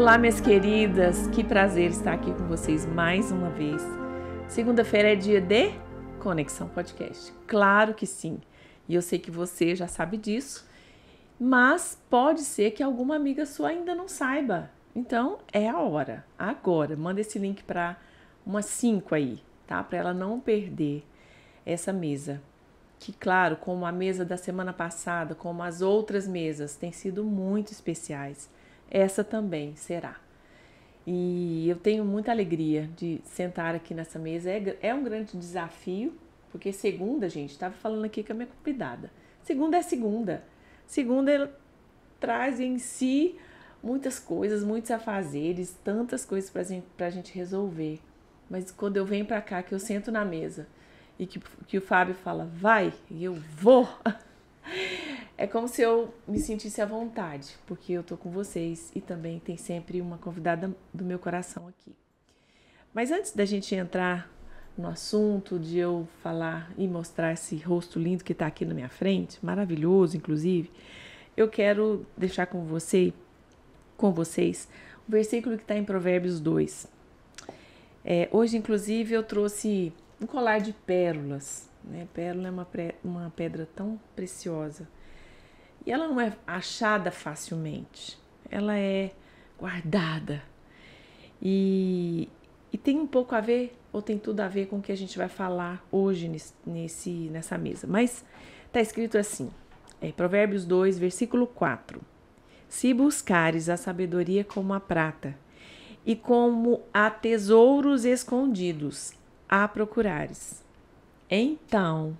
Olá, minhas queridas, que prazer estar aqui com vocês mais uma vez. Segunda-feira é dia de Conexão Podcast. Claro que sim, e eu sei que você já sabe disso, mas pode ser que alguma amiga sua ainda não saiba. Então é a hora, agora. Manda esse link para umas 5 aí, tá? Para ela não perder essa mesa. Que, claro, como a mesa da semana passada, como as outras mesas, tem sido muito especiais essa também será. E eu tenho muita alegria de sentar aqui nessa mesa. É, é um grande desafio, porque segunda, gente, estava falando aqui com a minha convidada. Segunda é segunda. Segunda traz em si muitas coisas, muitos afazeres, tantas coisas para gente, a gente resolver. Mas quando eu venho para cá, que eu sento na mesa e que, que o Fábio fala, vai, e eu vou. é como se eu me sentisse à vontade, porque eu tô com vocês e também tem sempre uma convidada do meu coração aqui. Mas antes da gente entrar no assunto, de eu falar e mostrar esse rosto lindo que está aqui na minha frente, maravilhoso inclusive, eu quero deixar com você, com vocês, o versículo que está em Provérbios 2. É, hoje, inclusive, eu trouxe um colar de pérolas né? Pérola é uma, uma pedra tão preciosa. E ela não é achada facilmente, ela é guardada. E, e tem um pouco a ver, ou tem tudo a ver com o que a gente vai falar hoje nesse, nessa mesa. Mas está escrito assim, é, Provérbios 2, versículo 4. Se buscares a sabedoria como a prata, e como a tesouros escondidos, a procurares. Então,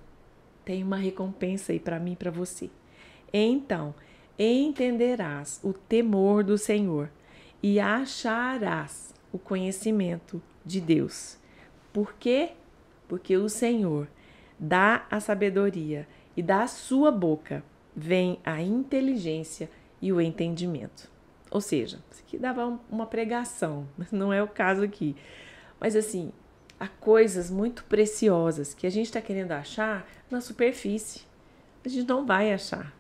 tem uma recompensa aí para mim e para você. Então, entenderás o temor do Senhor e acharás o conhecimento de Deus. Por quê? Porque o Senhor dá a sabedoria e da sua boca vem a inteligência e o entendimento. Ou seja, isso aqui dava uma pregação, não é o caso aqui. Mas assim, a coisas muito preciosas que a gente está querendo achar na superfície. A gente não vai achar.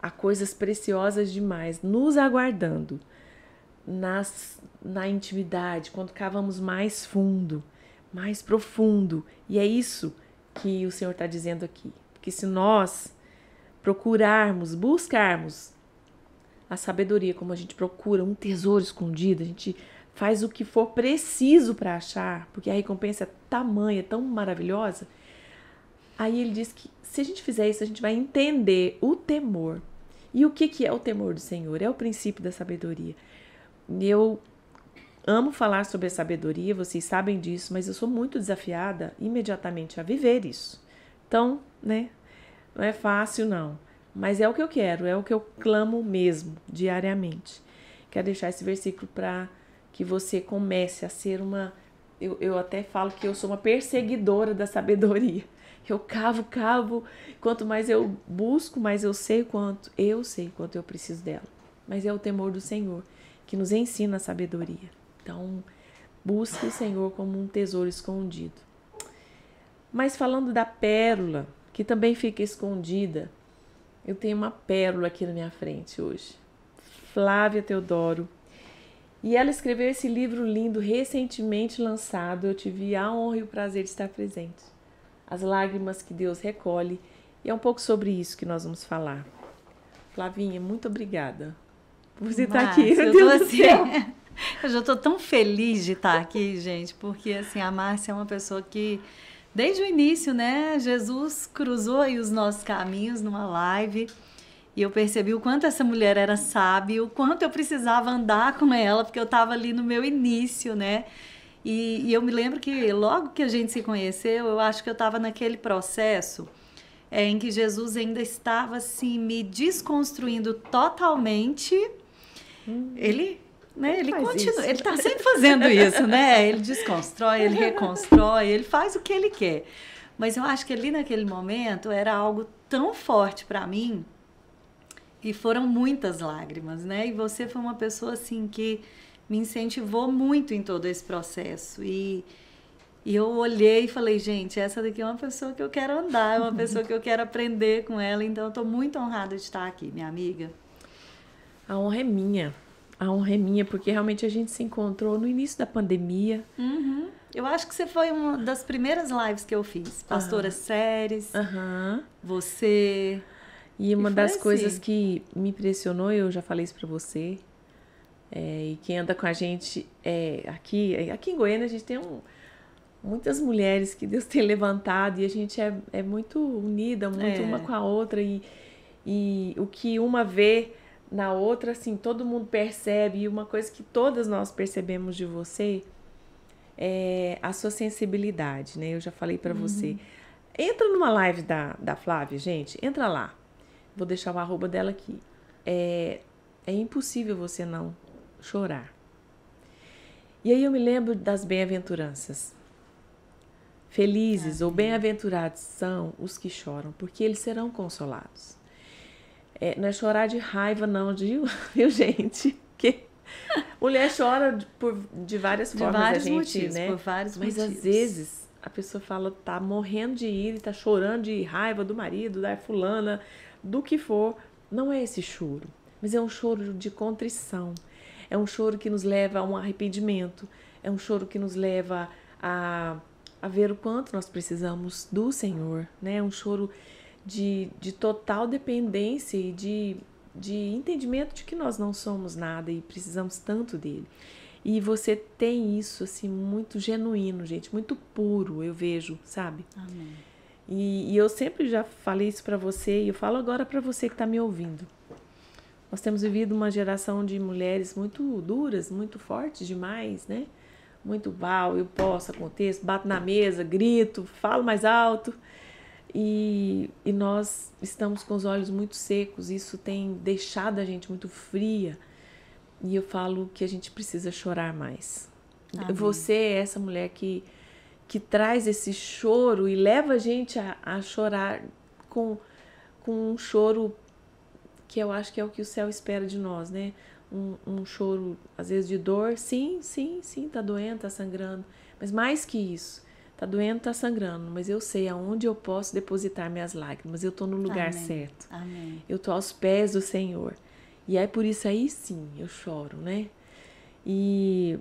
Há coisas preciosas demais nos aguardando nas, na intimidade, quando cavamos mais fundo, mais profundo. E é isso que o Senhor está dizendo aqui. Porque se nós procurarmos, buscarmos a sabedoria, como a gente procura um tesouro escondido, a gente faz o que for preciso para achar, porque a recompensa é tamanha, tão maravilhosa. Aí ele diz que se a gente fizer isso, a gente vai entender o temor. E o que, que é o temor do Senhor? É o princípio da sabedoria. Eu amo falar sobre a sabedoria, vocês sabem disso, mas eu sou muito desafiada imediatamente a viver isso. Então, né, não é fácil não, mas é o que eu quero, é o que eu clamo mesmo diariamente. Quero deixar esse versículo para que você comece a ser uma. Eu, eu até falo que eu sou uma perseguidora da sabedoria. Eu cavo, cavo. Quanto mais eu busco, mais eu sei quanto. Eu sei quanto eu preciso dela. Mas é o temor do Senhor que nos ensina a sabedoria. Então, busque o Senhor como um tesouro escondido. Mas falando da pérola, que também fica escondida, eu tenho uma pérola aqui na minha frente hoje. Flávia Teodoro e ela escreveu esse livro lindo, recentemente lançado. Eu tive a honra e o prazer de estar presente. As lágrimas que Deus recolhe. E é um pouco sobre isso que nós vamos falar. Flavinha, muito obrigada por você estar aqui. Meu Deus assim, Eu já estou tão feliz de estar aqui, gente, porque assim, a Márcia é uma pessoa que desde o início, né, Jesus cruzou aí os nossos caminhos numa live. E eu percebi o quanto essa mulher era sábia, o quanto eu precisava andar com ela, porque eu estava ali no meu início, né? E, e, eu me lembro que logo que a gente se conheceu, eu acho que eu estava naquele processo é, em que Jesus ainda estava assim me desconstruindo totalmente. Hum. Ele né? Ele continua, isso. ele está sempre fazendo isso, né? Ele desconstrói, ele reconstrói, ele faz o que ele quer. Mas eu acho que ali naquele momento era algo tão forte para mim e foram muitas lágrimas, né? E você foi uma pessoa assim que me incentivou muito em todo esse processo. E, e eu olhei e falei, gente, essa daqui é uma pessoa que eu quero andar, é uma pessoa que eu quero aprender com ela. Então, eu estou muito honrada de estar aqui, minha amiga. A honra é minha. A honra é minha, porque realmente a gente se encontrou no início da pandemia. Uhum. Eu acho que você foi uma das primeiras lives que eu fiz. Pastora uhum. Séries. Uhum. Você. E uma e das assim. coisas que me impressionou, eu já falei isso para você, é, e quem anda com a gente é, aqui, aqui em Goiânia a gente tem um, muitas mulheres que Deus tem levantado e a gente é, é muito unida, muito é. uma com a outra e, e o que uma vê na outra, assim, todo mundo percebe e uma coisa que todas nós percebemos de você é a sua sensibilidade, né? Eu já falei para uhum. você. Entra numa live da, da Flávia, gente, entra lá. Vou deixar o arroba dela aqui. É, é impossível você não chorar. E aí eu me lembro das bem-aventuranças. Felizes ah, ou bem-aventurados são os que choram, porque eles serão consolados. É, não é chorar de raiva, não, de, viu, gente? Que mulher chora por, de várias de formas, vários a gente, motivos, né? Por vários Mas motivos. às vezes a pessoa fala, tá morrendo de ira, tá chorando de raiva do marido, da fulana, do que for, não é esse choro, mas é um choro de contrição. É um choro que nos leva a um arrependimento, é um choro que nos leva a, a ver o quanto nós precisamos do Senhor, né? É um choro de, de total dependência e de, de entendimento de que nós não somos nada e precisamos tanto dele. E você tem isso, assim, muito genuíno, gente, muito puro, eu vejo, sabe? Amém. E, e eu sempre já falei isso para você e eu falo agora para você que está me ouvindo. Nós temos vivido uma geração de mulheres muito duras, muito fortes demais, né? Muito mal, eu posso, aconteço, bato na mesa, grito, falo mais alto. E, e nós estamos com os olhos muito secos, isso tem deixado a gente muito fria. E eu falo que a gente precisa chorar mais. Amém. Você é essa mulher que que traz esse choro e leva a gente a, a chorar com, com um choro que eu acho que é o que o céu espera de nós, né? Um, um choro, às vezes, de dor. Sim, sim, sim, tá doendo, tá sangrando. Mas mais que isso, tá doendo, tá sangrando. Mas eu sei aonde eu posso depositar minhas lágrimas. Eu tô no lugar Amém. certo. Amém. Eu tô aos pés do Senhor. E aí, é por isso, aí sim, eu choro, né? E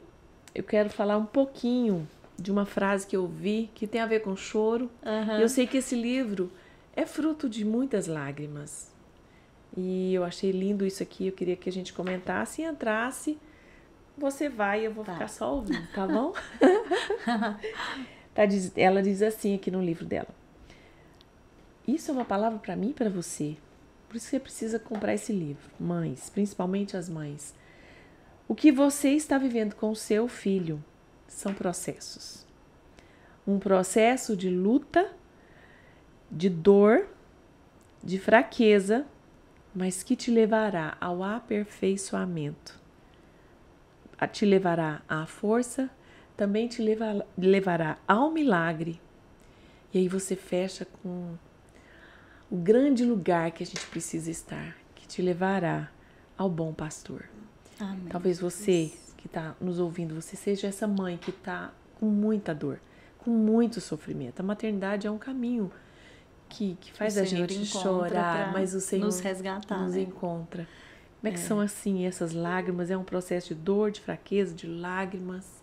eu quero falar um pouquinho de uma frase que eu vi que tem a ver com choro. Uhum. E eu sei que esse livro é fruto de muitas lágrimas. E eu achei lindo isso aqui, eu queria que a gente comentasse e entrasse. Você vai, eu vou tá. ficar só ouvindo, tá bom? Tá, ela diz assim aqui no livro dela. Isso é uma palavra para mim e para você. Por isso você precisa comprar esse livro. Mães, principalmente as mães. O que você está vivendo com o seu filho são processos. Um processo de luta, de dor, de fraqueza, mas que te levará ao aperfeiçoamento. Te levará à força, também te leva, levará ao milagre. E aí você fecha com o grande lugar que a gente precisa estar, que te levará ao bom pastor. Amém. Talvez você que está nos ouvindo, você seja essa mãe que está com muita dor, com muito sofrimento. A maternidade é um caminho que, que faz a gente chorar, mas o Senhor nos, resgatar, nos né? encontra. Como é que é. são assim essas lágrimas? É um processo de dor, de fraqueza, de lágrimas.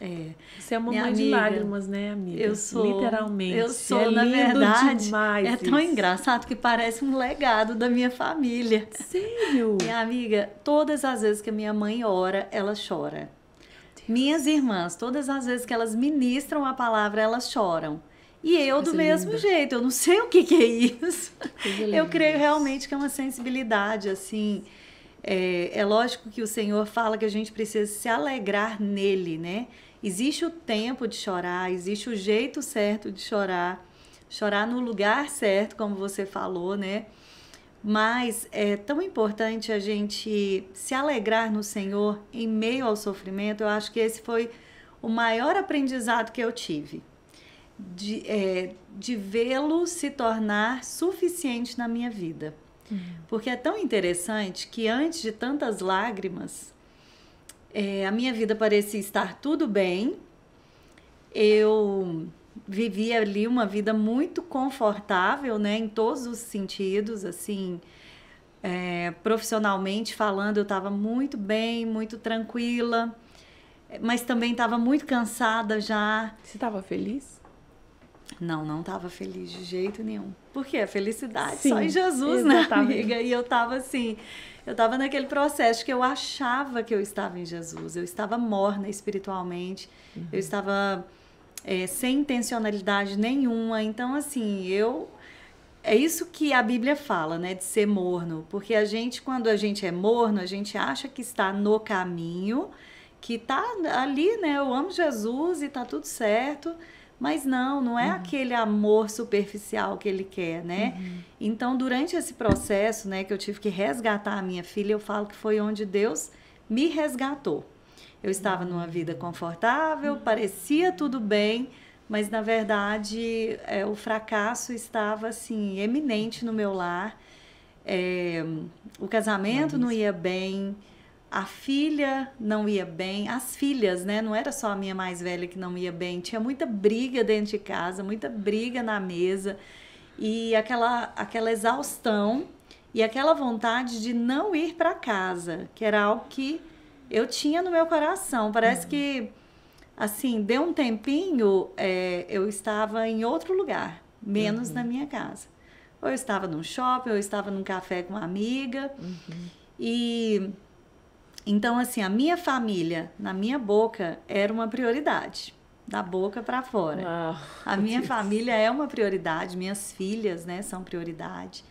É. Você é uma Minha mãe amiga, de lágrimas, né, amiga? Eu sou. Literalmente. Eu sou, é na verdade. Demais é isso. tão engraçado que parece um legado da minha família. Sério? Minha amiga, todas as vezes que a minha mãe ora, ela chora. Deus. Minhas irmãs, todas as vezes que elas ministram a palavra, elas choram. E eu do mesmo linda. jeito, eu não sei o que, que é isso. Eu creio realmente que é uma sensibilidade, assim. É, é lógico que o Senhor fala que a gente precisa se alegrar nele, né? Existe o tempo de chorar, existe o jeito certo de chorar, chorar no lugar certo, como você falou, né? Mas é tão importante a gente se alegrar no Senhor em meio ao sofrimento. Eu acho que esse foi o maior aprendizado que eu tive. De, é, de vê-lo se tornar suficiente na minha vida. Uhum. Porque é tão interessante que antes de tantas lágrimas, é, a minha vida parecia estar tudo bem. Eu vivia ali uma vida muito confortável, né, em todos os sentidos, assim, é, profissionalmente falando, eu estava muito bem, muito tranquila, mas também estava muito cansada já. Você estava feliz? Não, não estava feliz de jeito nenhum. Porque a felicidade Sim, só em Jesus, né, exatamente. né, amiga? E eu estava assim, eu estava naquele processo que eu achava que eu estava em Jesus. Eu estava morna espiritualmente, uhum. eu estava é, sem intencionalidade nenhuma. Então, assim, eu é isso que a Bíblia fala, né, de ser morno, porque a gente quando a gente é morno, a gente acha que está no caminho, que está ali, né, eu amo Jesus e está tudo certo, mas não, não é uhum. aquele amor superficial que ele quer, né? Uhum. Então, durante esse processo, né, que eu tive que resgatar a minha filha, eu falo que foi onde Deus me resgatou. Eu estava numa uhum. vida confortável, uhum. parecia tudo bem, mas na verdade é, o fracasso estava assim eminente no meu lar. É, o casamento não ia bem, a filha não ia bem, as filhas, né? Não era só a minha mais velha que não ia bem, tinha muita briga dentro de casa, muita briga na mesa e aquela aquela exaustão e aquela vontade de não ir para casa, que era algo que eu tinha no meu coração. Parece uhum. que assim deu um tempinho, é, eu estava em outro lugar, menos uhum. na minha casa. Ou eu estava num shopping, ou eu estava num café com uma amiga. Uhum. E então, assim, a minha família, na minha boca, era uma prioridade, da boca para fora. Ah, a minha Deus. família é uma prioridade, minhas filhas, né, são prioridade.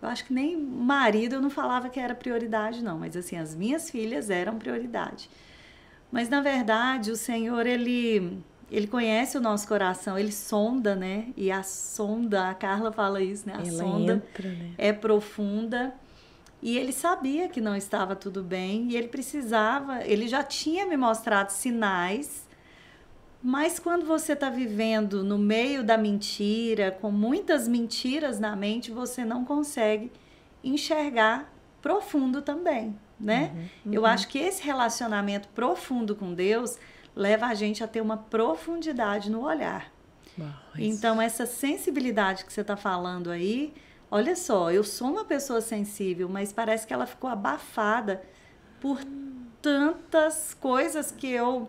Eu acho que nem marido eu não falava que era prioridade, não, mas assim, as minhas filhas eram prioridade. Mas na verdade, o Senhor, ele ele conhece o nosso coração, ele sonda, né? E a sonda, a Carla fala isso, né? A sonda entra, né? é profunda e ele sabia que não estava tudo bem e ele precisava, ele já tinha me mostrado sinais. Mas quando você está vivendo no meio da mentira, com muitas mentiras na mente, você não consegue enxergar profundo também, né? Uhum, uhum. Eu acho que esse relacionamento profundo com Deus leva a gente a ter uma profundidade no olhar. Mas... Então, essa sensibilidade que você está falando aí, Olha só, eu sou uma pessoa sensível, mas parece que ela ficou abafada por tantas coisas que eu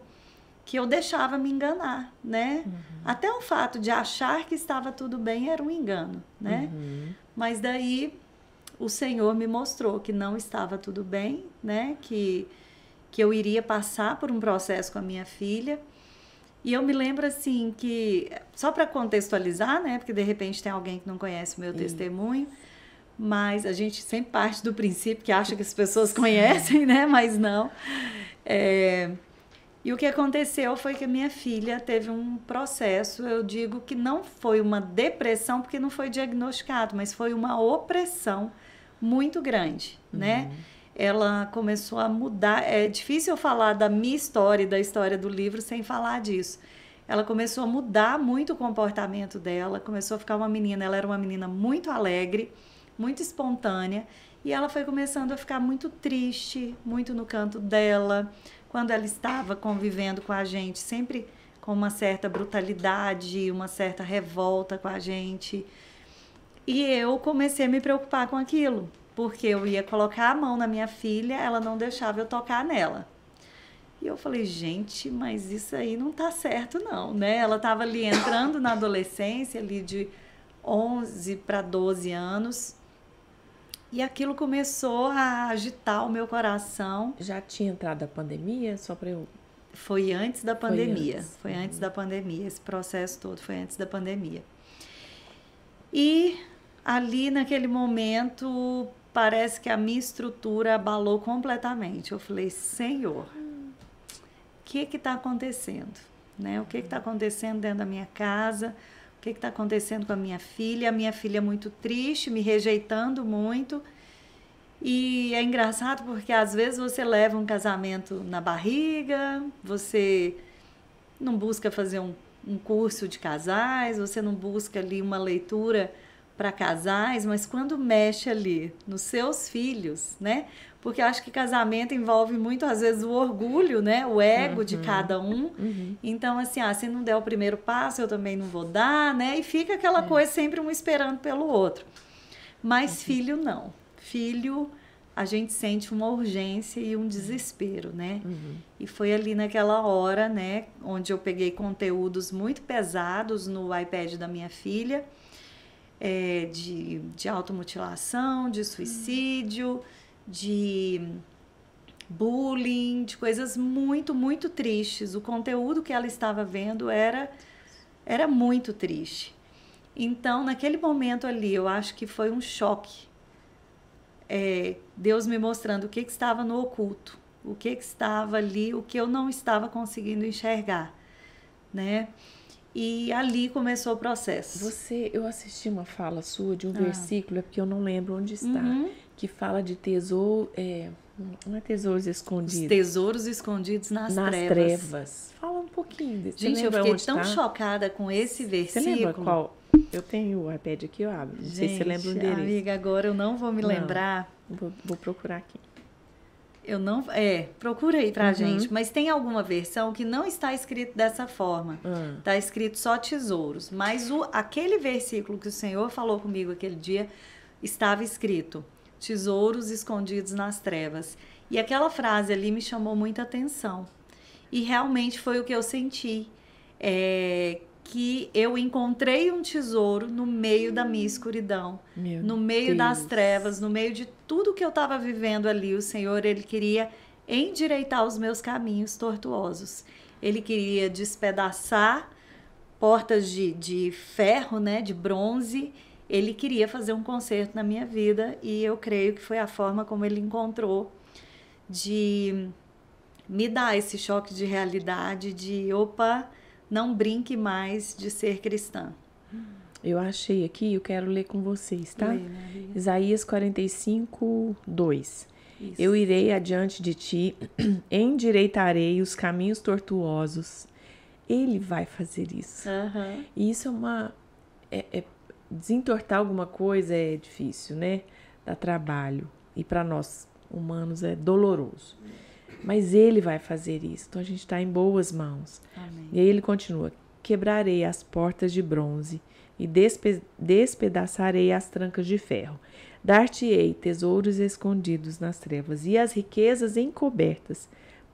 que eu deixava me enganar, né? Uhum. Até o fato de achar que estava tudo bem era um engano, né? Uhum. Mas daí o Senhor me mostrou que não estava tudo bem, né? Que que eu iria passar por um processo com a minha filha e eu me lembro assim que, só para contextualizar, né? Porque de repente tem alguém que não conhece o meu Sim. testemunho, mas a gente sempre parte do princípio que acha que as pessoas conhecem, né? Mas não. É... E o que aconteceu foi que a minha filha teve um processo, eu digo que não foi uma depressão, porque não foi diagnosticado, mas foi uma opressão muito grande, né? uhum. né? ela começou a mudar. É difícil eu falar da minha história e da história do livro sem falar disso. Ela começou a mudar muito o comportamento dela, começou a ficar uma menina. Ela era uma menina muito alegre, muito espontânea, e ela foi começando a ficar muito triste, muito no canto dela. Quando ela estava convivendo com a gente, sempre com uma certa brutalidade, uma certa revolta com a gente. E eu comecei a me preocupar com aquilo porque eu ia colocar a mão na minha filha, ela não deixava eu tocar nela. E eu falei, gente, mas isso aí não tá certo não, né? Ela tava ali entrando na adolescência, ali de 11 para 12 anos. E aquilo começou a agitar o meu coração. Já tinha entrado a pandemia, só para eu foi antes da pandemia. Foi antes. foi uhum. antes. da pandemia. Esse processo todo foi antes da pandemia. E ali naquele momento parece que a minha estrutura abalou completamente. Eu falei, Senhor, o que que está acontecendo? Né? O que está acontecendo dentro da minha casa? O que está acontecendo com a minha filha? A minha filha é muito triste, me rejeitando muito. E é engraçado porque às vezes você leva um casamento na barriga, você não busca fazer um, um curso de casais, você não busca ali uma leitura para casais, mas quando mexe ali nos seus filhos, né? Porque eu acho que casamento envolve muito, às vezes, o orgulho, né? O ego uhum. de cada um. Uhum. Então, assim, ah, se não der o primeiro passo, eu também não vou dar, né? E fica aquela é. coisa sempre um esperando pelo outro. Mas uhum. filho, não. Filho, a gente sente uma urgência e um desespero, né? Uhum. E foi ali naquela hora, né? Onde eu peguei conteúdos muito pesados no iPad da minha filha é, de, de automutilação, de suicídio, de bullying, de coisas muito, muito tristes. O conteúdo que ela estava vendo era, era muito triste. Então, naquele momento ali, eu acho que foi um choque. É, Deus me mostrando o que, que estava no oculto, o que, que estava ali, o que eu não estava conseguindo enxergar, né? E ali começou o processo. Você, eu assisti uma fala sua de um ah. versículo, é porque eu não lembro onde está, uhum. que fala de tesouro, é, não é tesouros escondidos. Os tesouros escondidos nas, nas trevas. trevas. Fala um pouquinho desse. Gente, eu fiquei tão tá? chocada com esse versículo. Você lembra qual? Eu tenho o iPad aqui, eu abro. Não Gente, sei se você lembra o endereço. Amiga, agora eu não vou me não, lembrar. Vou, vou procurar aqui. Eu não. É, procura aí pra uhum. gente. Mas tem alguma versão que não está escrito dessa forma. Uhum. Tá escrito só tesouros. Mas o, aquele versículo que o Senhor falou comigo aquele dia estava escrito: tesouros escondidos nas trevas. E aquela frase ali me chamou muita atenção. E realmente foi o que eu senti. É, que eu encontrei um tesouro no meio da minha escuridão, Meu no meio Deus. das trevas, no meio de tudo que eu estava vivendo ali. O Senhor, ele queria endireitar os meus caminhos tortuosos. Ele queria despedaçar portas de, de ferro, né, de bronze. Ele queria fazer um concerto na minha vida e eu creio que foi a forma como ele encontrou de me dar esse choque de realidade, de opa, não brinque mais de ser cristã. Eu achei aqui, eu quero ler com vocês, tá? Lê, Isaías 45, 2. Isso. Eu irei adiante de ti, endireitarei os caminhos tortuosos. Ele vai fazer isso. Uhum. E isso é uma. É, é, desentortar alguma coisa é difícil, né? Dá trabalho. E para nós humanos é doloroso. Uhum. Mas Ele vai fazer isso. Então a gente está em boas mãos. Amém. E aí ele continua: Quebrarei as portas de bronze e despe despedaçarei as trancas de ferro. Dar-te-ei tesouros escondidos nas trevas e as riquezas encobertas,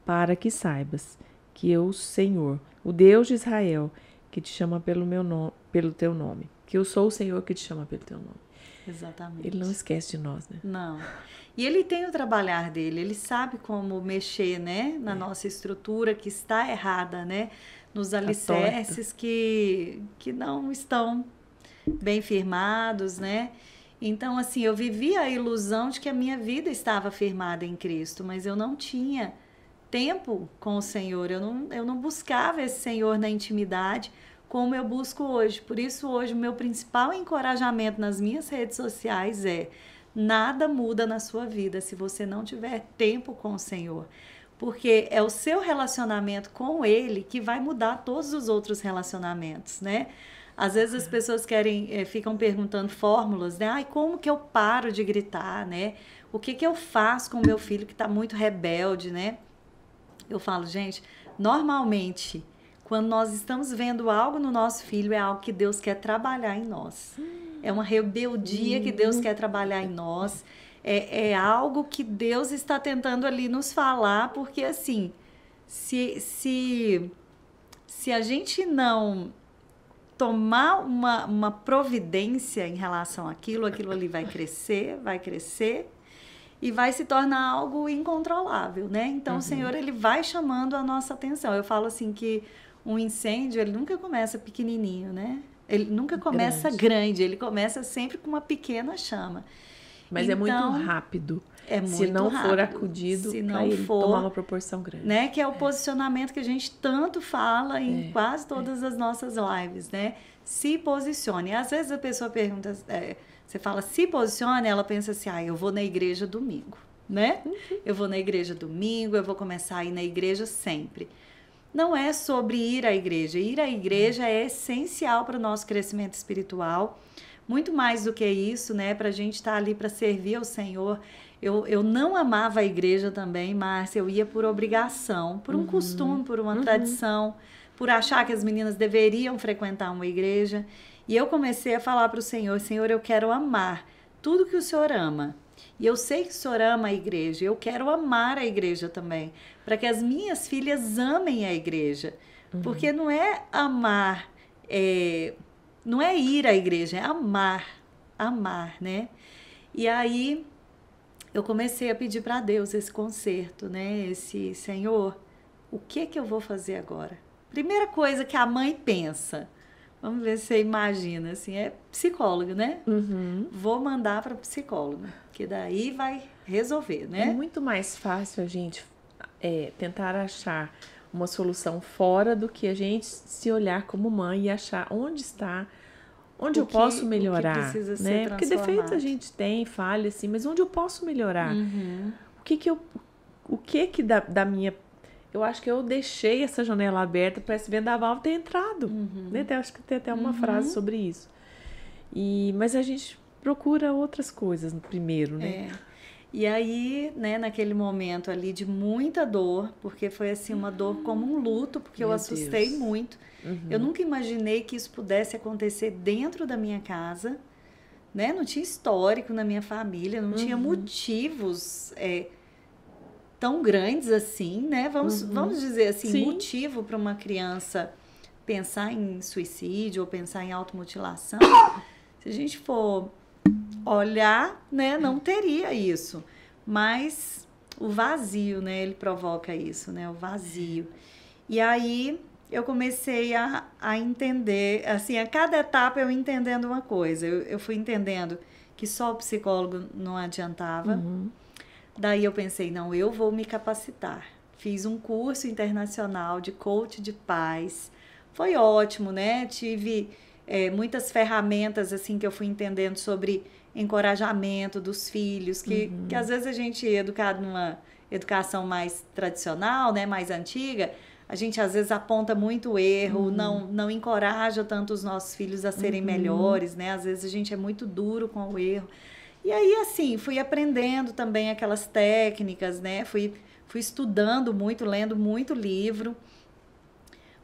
para que saibas que eu, Senhor, o Deus de Israel, que te chama pelo meu nome, pelo teu nome, que eu sou o Senhor que te chama pelo teu nome. Exatamente. Ele não esquece de nós, né? Não. E ele tem o trabalhar dele, ele sabe como mexer, né, na é. nossa estrutura que está errada, né, nos tá alicerces que que não estão bem firmados, né? Então, assim, eu vivia a ilusão de que a minha vida estava firmada em Cristo, mas eu não tinha tempo com o Senhor, eu não, eu não buscava esse Senhor na intimidade, como eu busco hoje. Por isso, hoje, o meu principal encorajamento nas minhas redes sociais é: nada muda na sua vida se você não tiver tempo com o Senhor. Porque é o seu relacionamento com Ele que vai mudar todos os outros relacionamentos, né? Às vezes as é. pessoas querem, é, ficam perguntando fórmulas, né? Ai, como que eu paro de gritar, né? O que que eu faço com o meu filho que está muito rebelde, né? Eu falo, gente, normalmente quando nós estamos vendo algo no nosso filho, é algo que Deus quer trabalhar em nós. É uma rebeldia que Deus quer trabalhar em nós. É, é algo que Deus está tentando ali nos falar, porque assim, se, se, se a gente não tomar uma, uma providência em relação àquilo, aquilo ali vai crescer, vai crescer e vai se tornar algo incontrolável, né? Então uhum. o Senhor ele vai chamando a nossa atenção. Eu falo assim que um incêndio, ele nunca começa pequenininho, né? Ele nunca começa grande, grande ele começa sempre com uma pequena chama. Mas então, é muito então, rápido. É muito se não rápido, for acudido, se não for, tomar uma proporção grande. Né, que é o é. posicionamento que a gente tanto fala em é, quase é. todas as nossas lives, né? Se posicione. Às vezes a pessoa pergunta, é, você fala se posicione, ela pensa assim, ah, eu vou na igreja domingo, né? Uhum. Eu vou na igreja domingo, eu vou começar a ir na igreja sempre não é sobre ir à igreja. Ir à igreja é essencial para o nosso crescimento espiritual. Muito mais do que isso, né? Para a gente estar tá ali para servir ao Senhor. Eu, eu não amava a igreja também, mas eu ia por obrigação, por um uhum. costume, por uma uhum. tradição, por achar que as meninas deveriam frequentar uma igreja. E eu comecei a falar para o Senhor: Senhor, eu quero amar tudo que o Senhor ama. E eu sei que o senhor ama a igreja, eu quero amar a igreja também, para que as minhas filhas amem a igreja. Uhum. Porque não é amar, é, não é ir à igreja, é amar, amar, né? E aí eu comecei a pedir para Deus esse conserto, né? Esse Senhor, o que que eu vou fazer agora? Primeira coisa que a mãe pensa, Vamos ver se você imagina, assim, é psicólogo, né? Uhum. Vou mandar para psicólogo, que daí vai resolver, né? É muito mais fácil a gente é, tentar achar uma solução fora do que a gente se olhar como mãe e achar onde está, onde o eu que, posso melhorar, né? Porque defeitos a gente tem, falha assim, mas onde eu posso melhorar? Uhum. O que que eu o que que da, da minha eu acho que eu deixei essa janela aberta para esse vendaval ter entrado. Uhum. Né? Até, acho que tem até uma uhum. frase sobre isso. E, mas a gente procura outras coisas primeiro, né? É. E aí, né, naquele momento ali de muita dor, porque foi assim uma dor como um luto, porque Meu eu assustei Deus. muito. Uhum. Eu nunca imaginei que isso pudesse acontecer dentro da minha casa, né? Não tinha histórico na minha família, não uhum. tinha motivos. É, tão grandes assim, né? Vamos, uhum. vamos dizer assim, Sim. motivo para uma criança pensar em suicídio ou pensar em automutilação. Se a gente for olhar, né, não teria isso. Mas o vazio, né, ele provoca isso, né, o vazio. E aí eu comecei a, a entender, assim, a cada etapa eu entendendo uma coisa. Eu, eu fui entendendo que só o psicólogo não adiantava. Uhum Daí eu pensei, não, eu vou me capacitar. Fiz um curso internacional de coach de paz. Foi ótimo, né? Tive é, muitas ferramentas assim que eu fui entendendo sobre encorajamento dos filhos, que, uhum. que às vezes a gente é educado numa educação mais tradicional, né, mais antiga, a gente às vezes aponta muito erro, uhum. não, não encoraja tanto os nossos filhos a serem uhum. melhores, né? Às vezes a gente é muito duro com o erro. E aí, assim, fui aprendendo também aquelas técnicas, né? Fui, fui estudando muito, lendo muito livro.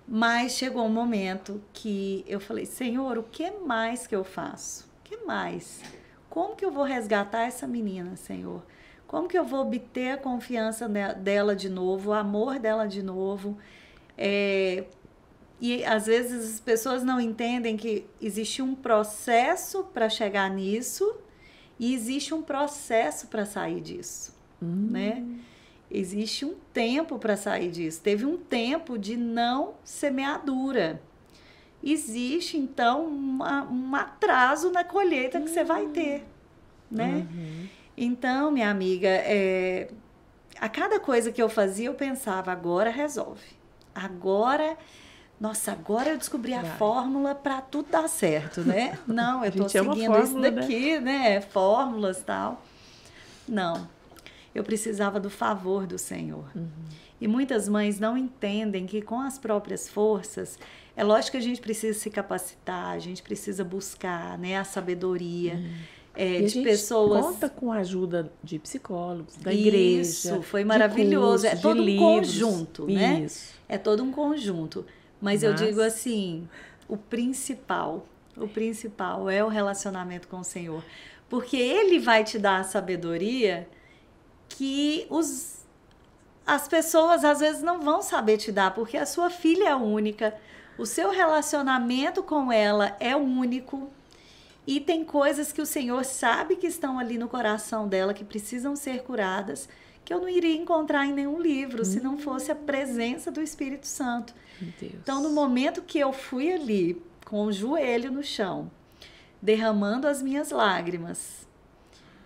Mas chegou um momento que eu falei: Senhor, o que mais que eu faço? O que mais? Como que eu vou resgatar essa menina, Senhor? Como que eu vou obter a confiança dela de novo, o amor dela de novo? É, e às vezes as pessoas não entendem que existe um processo para chegar nisso e existe um processo para sair disso, hum. né? Existe um tempo para sair disso. Teve um tempo de não semeadura. Existe, então, uma, um atraso na colheita que você vai ter, né? Uhum. Então, minha amiga, é, a cada coisa que eu fazia, eu pensava, agora resolve. Agora nossa, agora eu descobri a Vai. fórmula para tudo dar certo, né? Não, eu estou é seguindo fórmula, isso né? daqui, né? né? Fórmulas tal. Não. Eu precisava do favor do Senhor. Uhum. E muitas mães não entendem que com as próprias forças, é lógico que a gente precisa se capacitar, a gente precisa buscar, né, a sabedoria. Uhum. É, de pessoas. Conta com a ajuda de psicólogos, da Isso, igreja. Isso, foi maravilhoso. É cursos, é todo um livros. conjunto, né? Isso. É todo um conjunto. Mas, eu digo assim, o principal, o principal é o relacionamento com o Senhor, porque ele vai te dar a sabedoria que os as pessoas às vezes não vão saber te dar, porque a sua filha é única, o seu relacionamento com ela é único. E tem coisas que o Senhor sabe que estão ali no coração dela, que precisam ser curadas, que eu não iria encontrar em nenhum livro se uhum. não fosse a presença do Espírito Santo. Deus. Então, no momento que eu fui ali, com o joelho no chão, derramando as minhas lágrimas,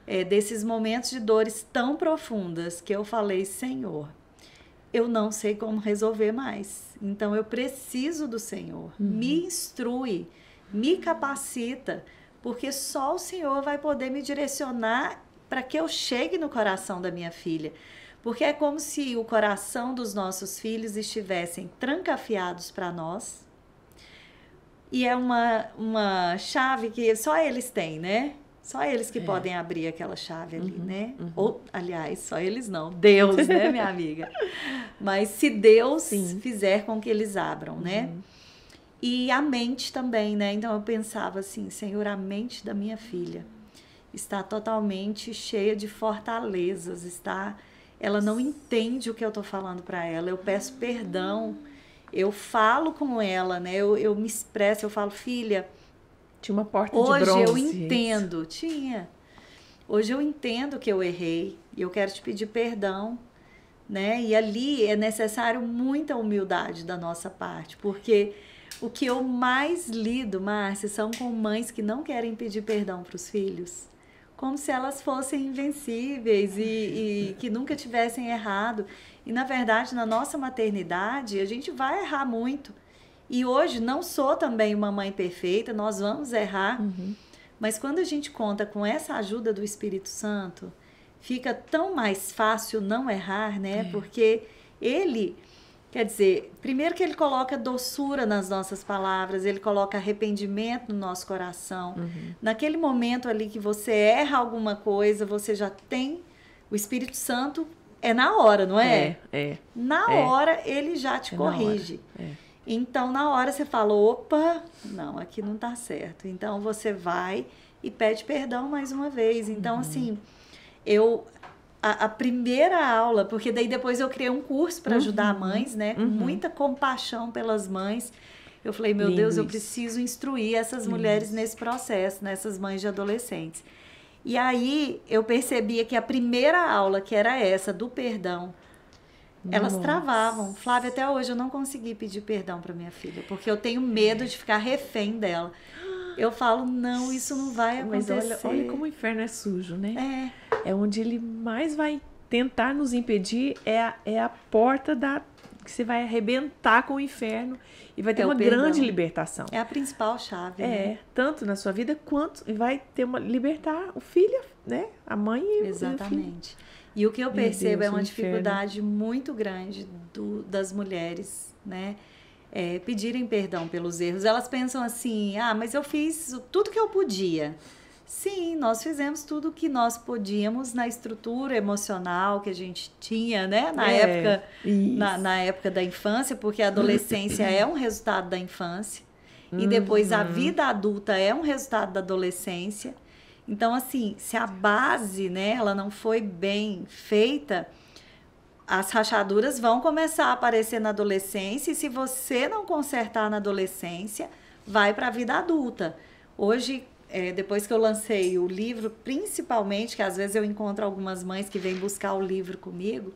é, desses momentos de dores tão profundas que eu falei, Senhor, eu não sei como resolver mais. Então, eu preciso do Senhor. Uhum. Me instrui, me capacita, porque só o Senhor vai poder me direcionar para que eu chegue no coração da minha filha. Porque é como se o coração dos nossos filhos estivessem trancafiados para nós. E é uma, uma chave que só eles têm, né? Só eles que é. podem abrir aquela chave ali, uhum, né? Uhum. Ou, aliás, só eles não. Deus, né, minha amiga? Mas se Deus Sim. fizer com que eles abram, né? Uhum. E a mente também, né? Então eu pensava assim, Senhor, a mente da minha filha está totalmente cheia de fortalezas, está ela não entende o que eu estou falando para ela. Eu peço perdão, eu falo com ela, né? Eu, eu me expresso, eu falo, filha. Tinha uma porta hoje de bronze. Hoje eu entendo, tinha. Hoje eu entendo que eu errei e eu quero te pedir perdão, né? E ali é necessário muita humildade da nossa parte, porque o que eu mais lido, Márcia, são com mães que não querem pedir perdão para os filhos como se elas fossem invencíveis e, e que nunca tivessem errado. E na verdade, na nossa maternidade, a gente vai errar muito. E hoje não sou também uma mãe perfeita, nós vamos errar. Uhum. Mas quando a gente conta com essa ajuda do Espírito Santo, fica tão mais fácil não errar, né? É. Porque ele Quer dizer, primeiro que ele coloca doçura nas nossas palavras, ele coloca arrependimento no nosso coração. Uhum. Naquele momento ali que você erra alguma coisa, você já tem o Espírito Santo é na hora, não é? É. é na é. hora ele já é te é corrige. Na então na hora você fala, opa, não, aqui não está certo. Então você vai e pede perdão mais uma vez. Então uhum. assim, eu a, a, primeira aula, porque daí depois eu criei um curso para uhum. ajudar mães, né? Uhum. Muita compaixão pelas mães. Eu falei, meu Lindo Deus, isso. eu preciso instruir essas mulheres isso. nesse processo, nessas né? mães de adolescentes. E aí eu percebia que a primeira aula, que era essa do perdão, Nossa. elas travavam. Flávia, até hoje eu não consegui pedir perdão para minha filha, porque eu tenho medo de ficar refém dela. Eu falo, não, isso não vai acontecer. Mas olha, olha como o inferno é sujo, né? É. É onde ele mais vai tentar nos impedir, é a, é a porta da que você vai arrebentar com o inferno e vai ter é uma grande libertação. É a principal chave. É, né? tanto na sua vida quanto vai ter uma libertar o filho, né? A mãe e Exatamente. O e o que eu percebo é Deus, é uma dificuldade muito grande do, das mulheres, né? é, pedirem perdão pelos erros. Elas pensam assim: ah, mas eu fiz tudo que eu podia. Sim, nós fizemos tudo que nós podíamos na estrutura emocional que a gente tinha, né? Na, é, época, na, na, época da infância, porque a adolescência é um resultado da infância. Uhum. E depois a vida adulta é um resultado da adolescência. Então, assim, se a base, né, ela não foi bem feita, as rachaduras vão começar a aparecer na adolescência e se você não consertar na adolescência, vai para a vida adulta. Hoje, é, depois que eu lancei o livro, principalmente, que às vezes eu encontro algumas mães que vêm buscar o livro comigo,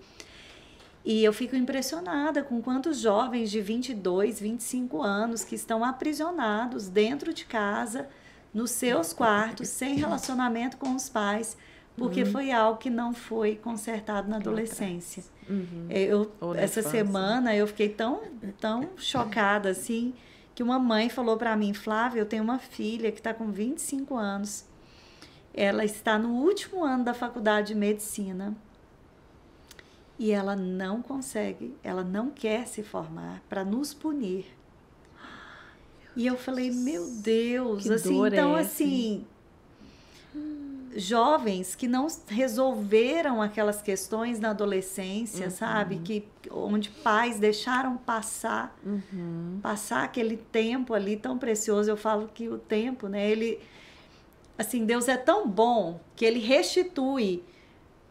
e eu fico impressionada com quantos jovens de 22, 25 anos que estão aprisionados dentro de casa, nos seus quartos, sem relacionamento com os pais porque uhum. foi algo que não foi consertado na adolescência. Uhum. É, eu, essa semana eu fiquei tão, tão chocada assim que uma mãe falou para mim, Flávia, eu tenho uma filha que está com 25 anos. Ela está no último ano da faculdade de medicina e ela não consegue, ela não quer se formar para nos punir. E eu falei, meu Deus, que assim, então é assim, jovens que não resolveram aquelas questões na adolescência, uhum. sabe? Que onde pais deixaram passar, uhum. passar aquele tempo ali tão precioso. Eu falo que o tempo, né? Ele, assim, Deus é tão bom que ele restitui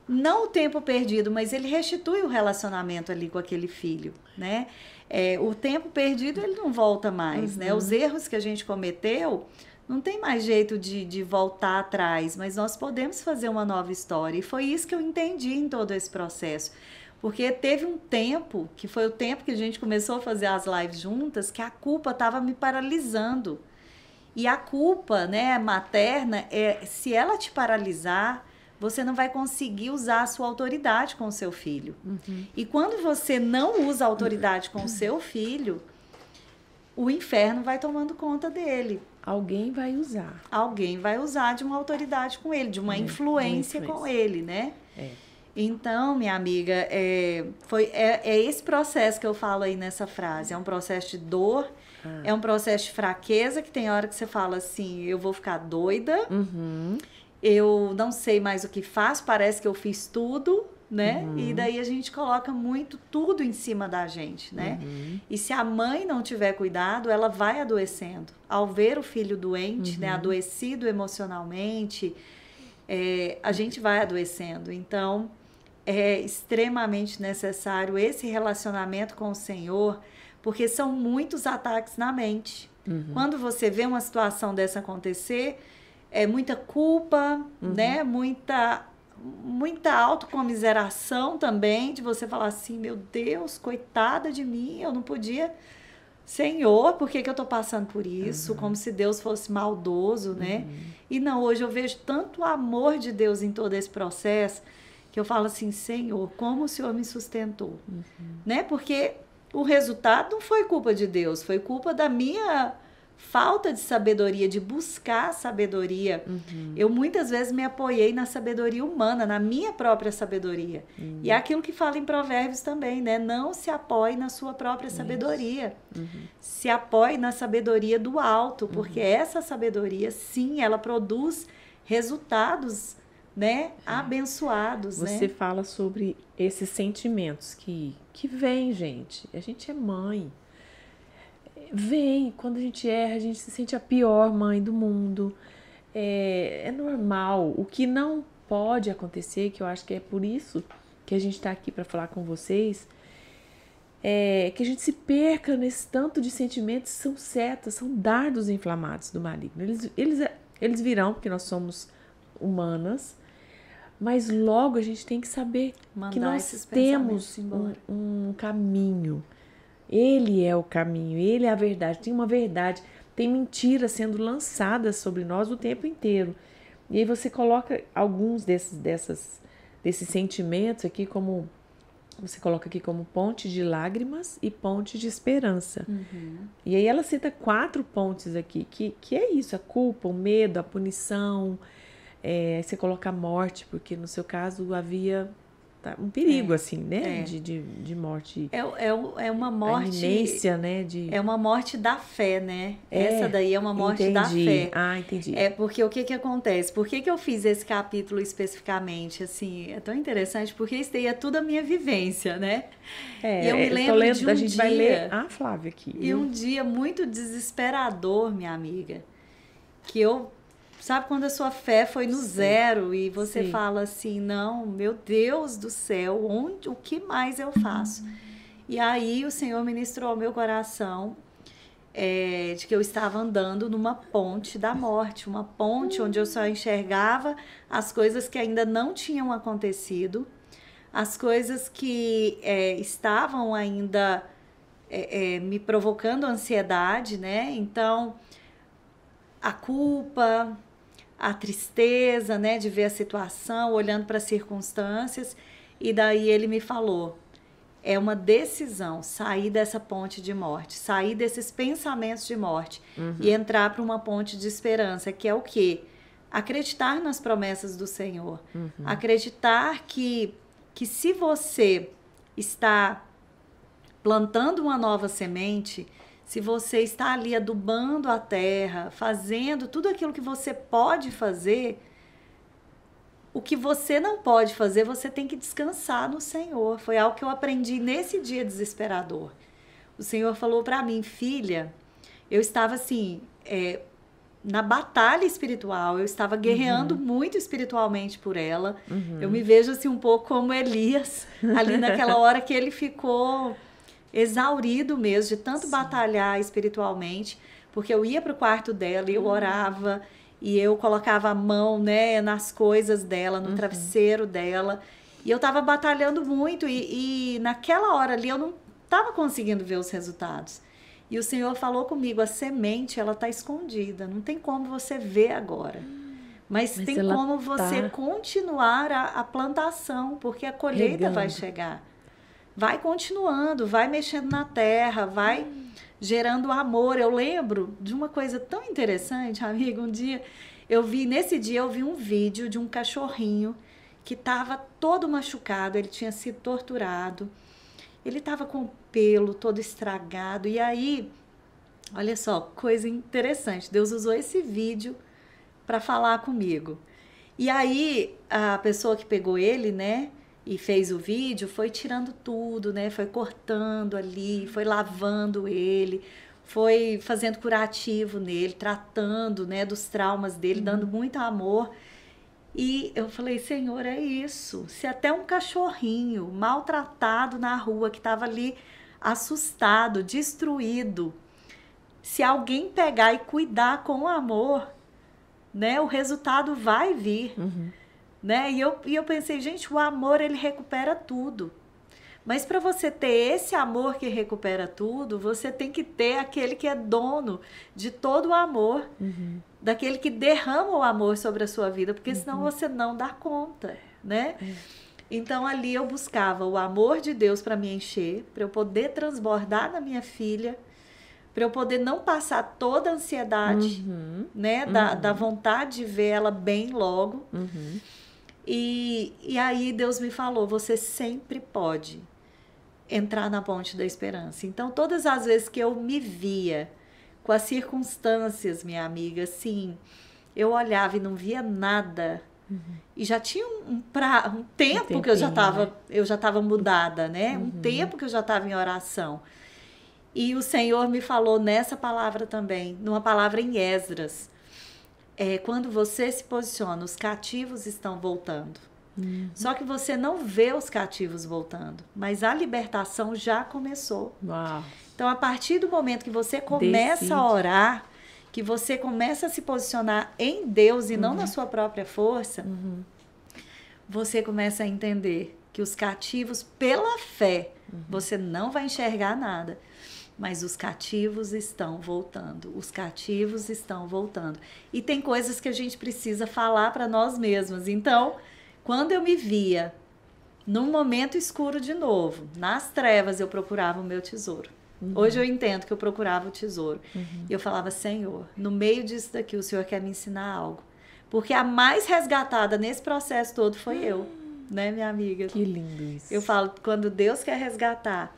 não o tempo perdido, mas ele restitui o relacionamento ali com aquele filho, né? É, o tempo perdido ele não volta mais, né? uhum. né? Os erros que a gente cometeu não tem mais jeito de, de voltar atrás, mas nós podemos fazer uma nova história. E foi isso que eu entendi em todo esse processo. Porque teve um tempo, que foi o tempo que a gente começou a fazer as lives juntas, que a culpa estava me paralisando. E a culpa, né, materna, é se ela te paralisar, você não vai conseguir usar a sua autoridade com o seu filho. Uhum. E quando você não usa a autoridade com o seu filho, o inferno vai tomando conta dele alguém vai usar. Alguém vai usar de uma autoridade com ele, de uma, é, influência, uma influência, com ele, né? É. Então, minha amiga, é, foi, é, é, esse processo que eu falo aí nessa frase. É um processo de dor, ah. é um processo de fraqueza, que tem hora que você fala assim, eu vou ficar doida, uhum. eu não sei mais o que faço, parece que eu fiz tudo, né? Uhum. E daí a gente coloca muito tudo em cima da gente, né? Uhum. E se a mãe não tiver cuidado, ela vai adoecendo. Ao ver o filho doente, né? uhum. né, adoecido emocionalmente, é, a gente vai adoecendo. Então, é extremamente necessário esse relacionamento com o Senhor, porque são muitos ataques na mente. Uhum. Quando você vê uma situação dessa acontecer, é muita culpa, uhum. né? Muita muita autocomiseração também, de você falar assim, meu Deus, coitada de mim, eu não podia. Senhor, por que, que eu estou passando por isso? Uhum. Como se Deus fosse maldoso, né? Uhum. E não, hoje eu vejo tanto amor de Deus em todo esse processo que eu falo assim, Senhor, como o Senhor me sustentou, uhum. né? Porque o resultado não foi culpa de Deus, foi culpa da minha falta de sabedoria, de buscar sabedoria. Uhum. Eu muitas vezes me apoiei na sabedoria humana, na minha própria sabedoria. Uhum. E é aquilo que fala em Provérbios também, né? Não se apoie na sua própria sabedoria. Uhum. Se apoie na sabedoria do alto, uhum. porque essa sabedoria, sim, ela produz resultados né, abençoados. Né? Você né? fala sobre esses sentimentos que, que vem, gente. A gente é mãe vem. Quando a gente erra, a gente se sente a pior mãe do mundo. É, é normal. O que não pode acontecer, que eu acho que é por isso que a gente está aqui para falar com vocês, é que a gente se perca nesse tanto de sentimentos, são setas, são dardos inflamados do maligno. Eles, eles, eles virão, porque nós somos humanas, mas logo a gente tem que saber Mandar que nós temos um, um caminho ele é o caminho, ele é a verdade. Tem uma verdade, tem mentira sendo lançada sobre nós o tempo inteiro. E aí você coloca alguns desses, dessas, desses sentimentos aqui como você coloca aqui como ponte de lágrimas e ponte de esperança. Uhum. E aí ela cita quatro pontes aqui, que, que é isso: a culpa, o medo, a punição. É, você coloca a morte, porque no seu caso havia tá, um perigo, é, assim, né? É. De, de, de, morte. É, é, é uma morte. A né? De... É uma morte da fé, né? É, Essa daí é uma morte entendi. da fé. Ah, entendi. É porque o que que acontece? Por que, que eu fiz esse capítulo especificamente? Assim, é tão interessante, porque isso daí é tudo a minha vivência, né? É, e eu me lembro eu lendo, de um a gente dia, vai ler a Flávia aqui. E um dia muito desesperador, minha amiga, que eu Sabe quando a sua fé foi no Sim. zero e você Sim. fala assim: não, meu Deus do céu, onde, o que mais eu faço? E aí o Senhor ministrou ao meu coração é, de que eu estava andando numa ponte da morte, uma ponte onde eu só enxergava as coisas que ainda não tinham acontecido, as coisas que é, estavam ainda é, é me provocando ansiedade, né? Então, a culpa, a tristeza, né, de ver a situação, olhando para as circunstâncias. E daí ele me falou: é uma decisão sair dessa ponte de morte, sair desses pensamentos de morte uhum. e entrar para uma ponte de esperança, que é o quê? Acreditar nas promessas do Senhor. Uhum. Acreditar que, que se você está plantando uma nova semente, se você está ali adubando a terra, fazendo tudo aquilo que você pode fazer, o que você não pode fazer, você tem que descansar no Senhor. Foi algo que eu aprendi nesse dia desesperador. O Senhor falou para mim, filha, eu estava assim, é, na batalha espiritual, eu estava guerreando uhum. muito espiritualmente por ela. Uhum. Eu me vejo assim um pouco como Elias, ali naquela hora que ele ficou exaurido mesmo, de tanto Sim. batalhar espiritualmente, porque eu ia para o quarto dela e eu uhum. orava, e eu colocava a mão né, nas coisas dela, no uhum. travesseiro dela. E eu estava batalhando muito, e, e naquela hora ali eu não estava conseguindo ver os resultados. E o Senhor falou comigo: a semente ela está escondida, não tem como você ver agora. Mas, Mas tem como tá... você continuar a, a plantação, porque a colheita vai chegar vai continuando, vai mexendo na terra, vai gerando amor. Eu lembro de uma coisa tão interessante, amigo, um dia eu vi, nesse dia eu vi um vídeo de um cachorrinho que estava todo machucado, ele tinha sido torturado. Ele estava com o pelo todo estragado e aí Olha só, coisa interessante. Deus usou esse vídeo para falar comigo. E aí a pessoa que pegou ele, né, e fez o vídeo foi tirando tudo, né? Foi cortando ali, foi lavando ele, foi fazendo curativo nele, tratando, né, dos traumas dele, uhum. dando muito amor. E eu falei, Senhor, é isso. Se até um cachorrinho maltratado na rua que estava ali assustado, destruído, se alguém pegar e cuidar com amor, né, o resultado vai vir. Uhum. Né? E, eu, e eu pensei, gente, o amor ele recupera tudo. Mas para você ter esse amor que recupera tudo, você tem que ter aquele que é dono de todo o amor, uhum. daquele que derrama o amor sobre a sua vida, porque senão uhum. você não dá conta, né? Uhum. Então ali eu buscava o amor de Deus para me encher, para eu poder transbordar na minha filha, para eu poder não passar toda a ansiedade, uhum. né, da, da uhum. vontade de ver ela bem logo. Uhum. E, e aí Deus me falou: você sempre pode entrar na ponte da esperança. Então, todas as vezes que eu me via com as circunstâncias, minha amiga, assim, eu olhava e não via nada. Uhum. E já tinha um, pra, um tempo um que eu já estava né? eu já estava mudada, né? Uhum. Um tempo que eu já estava em oração. E o Senhor me falou nessa palavra também, numa palavra em Esdras é, quando você se posiciona, os cativos estão voltando. Uhum. Só que você não vê os cativos voltando, mas a libertação já começou. Uau. Então, a partir do momento que você começa Decide. a orar, que você começa a se posicionar em Deus e uhum. não na uhum. sua própria força, uhum. você começa a entender que os cativos, pela fé, uhum. você não vai enxergar nada, mas os cativos estão voltando, os cativos estão voltando. E tem coisas que a gente precisa falar para nós mesmas. Então, quando eu me via num momento escuro de novo, nas trevas, eu procurava o meu tesouro. Uhum. Hoje eu entendo que eu procurava o tesouro. Uhum. E eu falava, Senhor, no meio disso daqui, o Senhor quer me ensinar algo. Porque a mais resgatada nesse processo todo foi eu, ah. né, minha amiga? Que lindo isso. Eu falo, quando Deus quer resgatar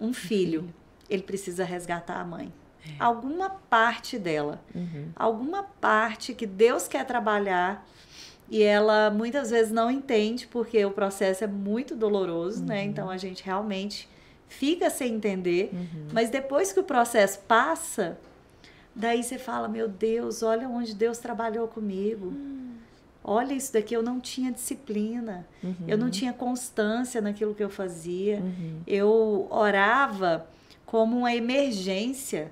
um filho, ele precisa resgatar a mãe. É. Alguma parte dela, uhum. alguma parte que Deus quer trabalhar e ela muitas vezes não entende porque o processo é muito doloroso, né? uhum. né? Então a gente realmente fica sem entender, uhum. mas depois que o processo passa, daí você fala: "Meu Deus, olha onde Deus trabalhou comigo". Hum. Olha isso daqui, eu não tinha disciplina, eu não uhum. tinha constância naquilo que eu fazia. Uhum. Eu orava como uma emergência,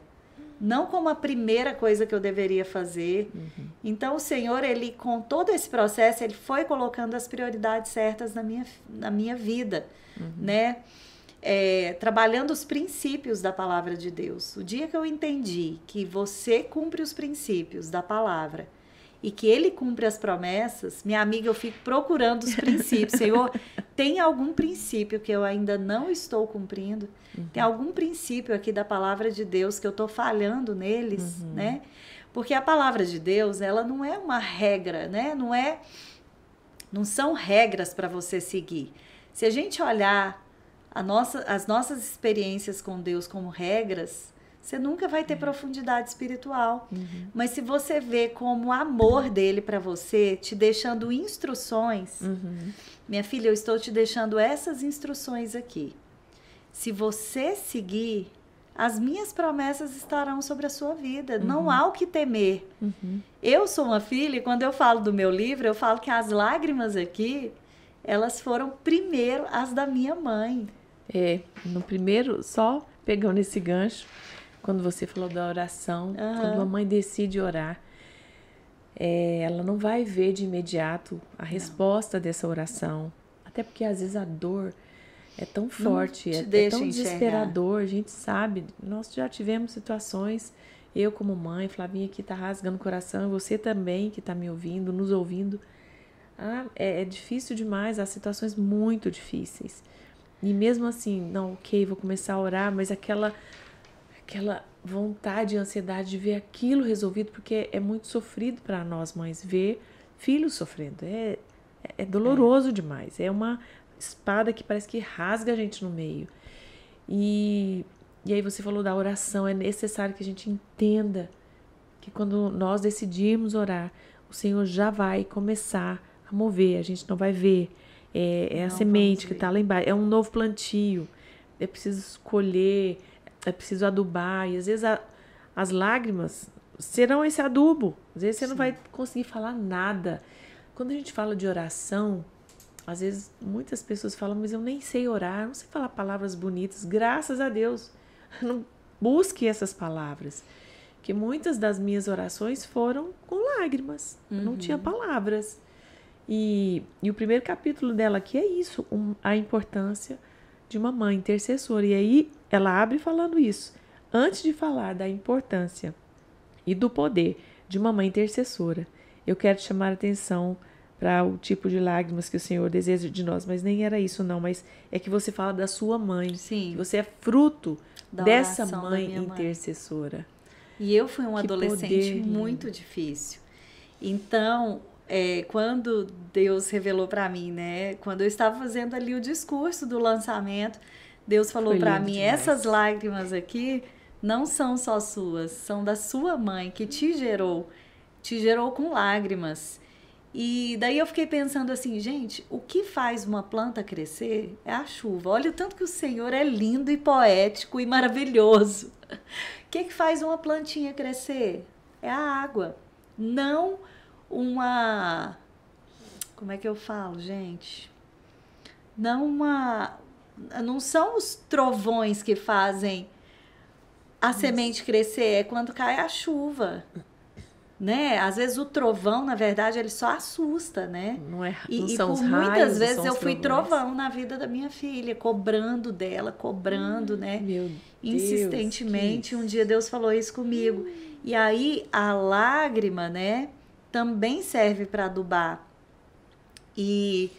não como a primeira coisa que eu deveria fazer. Uhum. Então o Senhor, ele com todo esse processo, ele foi colocando as prioridades certas na minha, na minha vida, uhum. né? É, trabalhando os princípios da palavra de Deus. O dia que eu entendi que você cumpre os princípios da palavra, e que Ele cumpre as promessas, minha amiga, eu fico procurando os princípios. Senhor, tem algum princípio que eu ainda não estou cumprindo? Uhum. Tem algum princípio aqui da palavra de Deus que eu estou falhando neles, uhum. né? Porque a palavra de Deus, ela não é uma regra, né? Não é não são regras para você seguir. Se a gente olhar a nossa, as nossas experiências com Deus como regras, você nunca vai ter uhum. profundidade espiritual. Uhum. Mas se você vê como o amor dele para você, te deixando instruções, uhum. minha filha, eu estou te deixando essas instruções aqui. Se você seguir, as minhas promessas estarão sobre a sua vida. Não uhum. há o que temer. Uhum. Eu sou uma filha e quando eu falo do meu livro, eu falo que as lágrimas aqui, elas foram primeiro as da minha mãe. É, no primeiro, só pegando esse gancho, quando você falou da oração, uhum. quando a mãe decide orar, é, ela não vai ver de imediato a resposta não. dessa oração. Até porque às vezes a dor é tão forte, é, é, tão desesperador, a gente sabe. Nós já tivemos situações, eu como mãe, Flavinha que tá rasgando o coração, você também que tá me ouvindo, nos ouvindo. Ah, é, é difícil demais, há situações muito difíceis. E mesmo assim, não, ok, vou começar a orar, mas aquela aquela vontade e ansiedade de ver aquilo resolvido, porque é muito sofrido para nós mães ver filhos sofrendo. É, é, é doloroso é. demais. É uma espada que parece que rasga a gente no meio. E, e aí você falou da oração. É necessário que a gente entenda que quando nós decidirmos orar, o Senhor já vai começar a mover. A gente não vai ver. É, é não, a semente que está lá embaixo. É um novo plantio. É preciso escolher é preciso adubar. E às vezes a, as lágrimas serão esse adubo. Às vezes você Sim. não vai conseguir falar nada. Quando a gente fala de oração, às vezes muitas pessoas falam, mas eu nem sei orar, não sei falar palavras bonitas. Graças a Deus, não busque essas palavras. Que muitas das minhas orações foram com lágrimas, uhum. não tinha uhum. palavras. E, e o primeiro capítulo dela aqui é isso, um, a importância de uma mãe intercessora. E aí ela abre falando isso, antes de falar da importância e do poder de uma mãe intercessora. Eu quero chamar a atenção para o tipo de lágrimas que o Senhor deseja de nós, mas nem era isso não, mas é que você fala da sua mãe, Sim. que você é fruto da dessa mãe intercessora. Mãe. E eu fui um que adolescente poder, muito difícil. Então, é, quando Deus revelou para mim, né? Quando eu estava fazendo ali o discurso do lançamento, Deus falou para mim: demais. essas lágrimas aqui não são só suas, são da sua mãe que te gerou, te gerou com lágrimas. E daí eu fiquei pensando assim, gente, o que faz uma planta crescer é a chuva. Olha o tanto que o Senhor é lindo e poético e maravilhoso. O que, que faz uma plantinha crescer? É a água. Não uma. Como é que eu falo, gente? Não uma. Não são os trovões que fazem a Isso. semente crescer, é quando cai a chuva. Né? Às vezes o trovão, na verdade, ele só assusta, né? Não é, não e, são e por os muitas vezes eu fui trovão na vida da minha filha, cobrando dela, cobrando, hum, né? Meu Insistentemente, Deus, um dia Deus falou isso comigo. Hum. E aí a lágrima, né? também serve para adubar e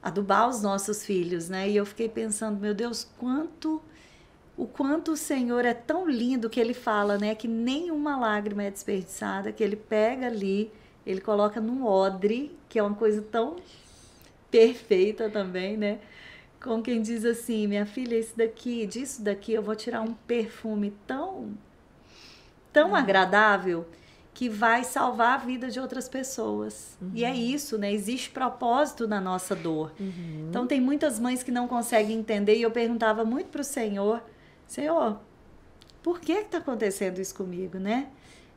adubar os nossos filhos, né? E eu fiquei pensando, meu Deus, quanto o quanto o Senhor é tão lindo que ele fala, né, que nenhuma lágrima é desperdiçada, que ele pega ali, ele coloca num odre, que é uma coisa tão perfeita também, né? Com quem diz assim, minha filha, isso daqui, disso daqui eu vou tirar um perfume tão tão é. agradável que vai salvar a vida de outras pessoas. Uhum. E é uhum. isso, né? Existe propósito na nossa dor. Uhum. Então tem muitas mães que não conseguem entender e eu perguntava muito para o Senhor, Senhor, por que está acontecendo isso comigo, né?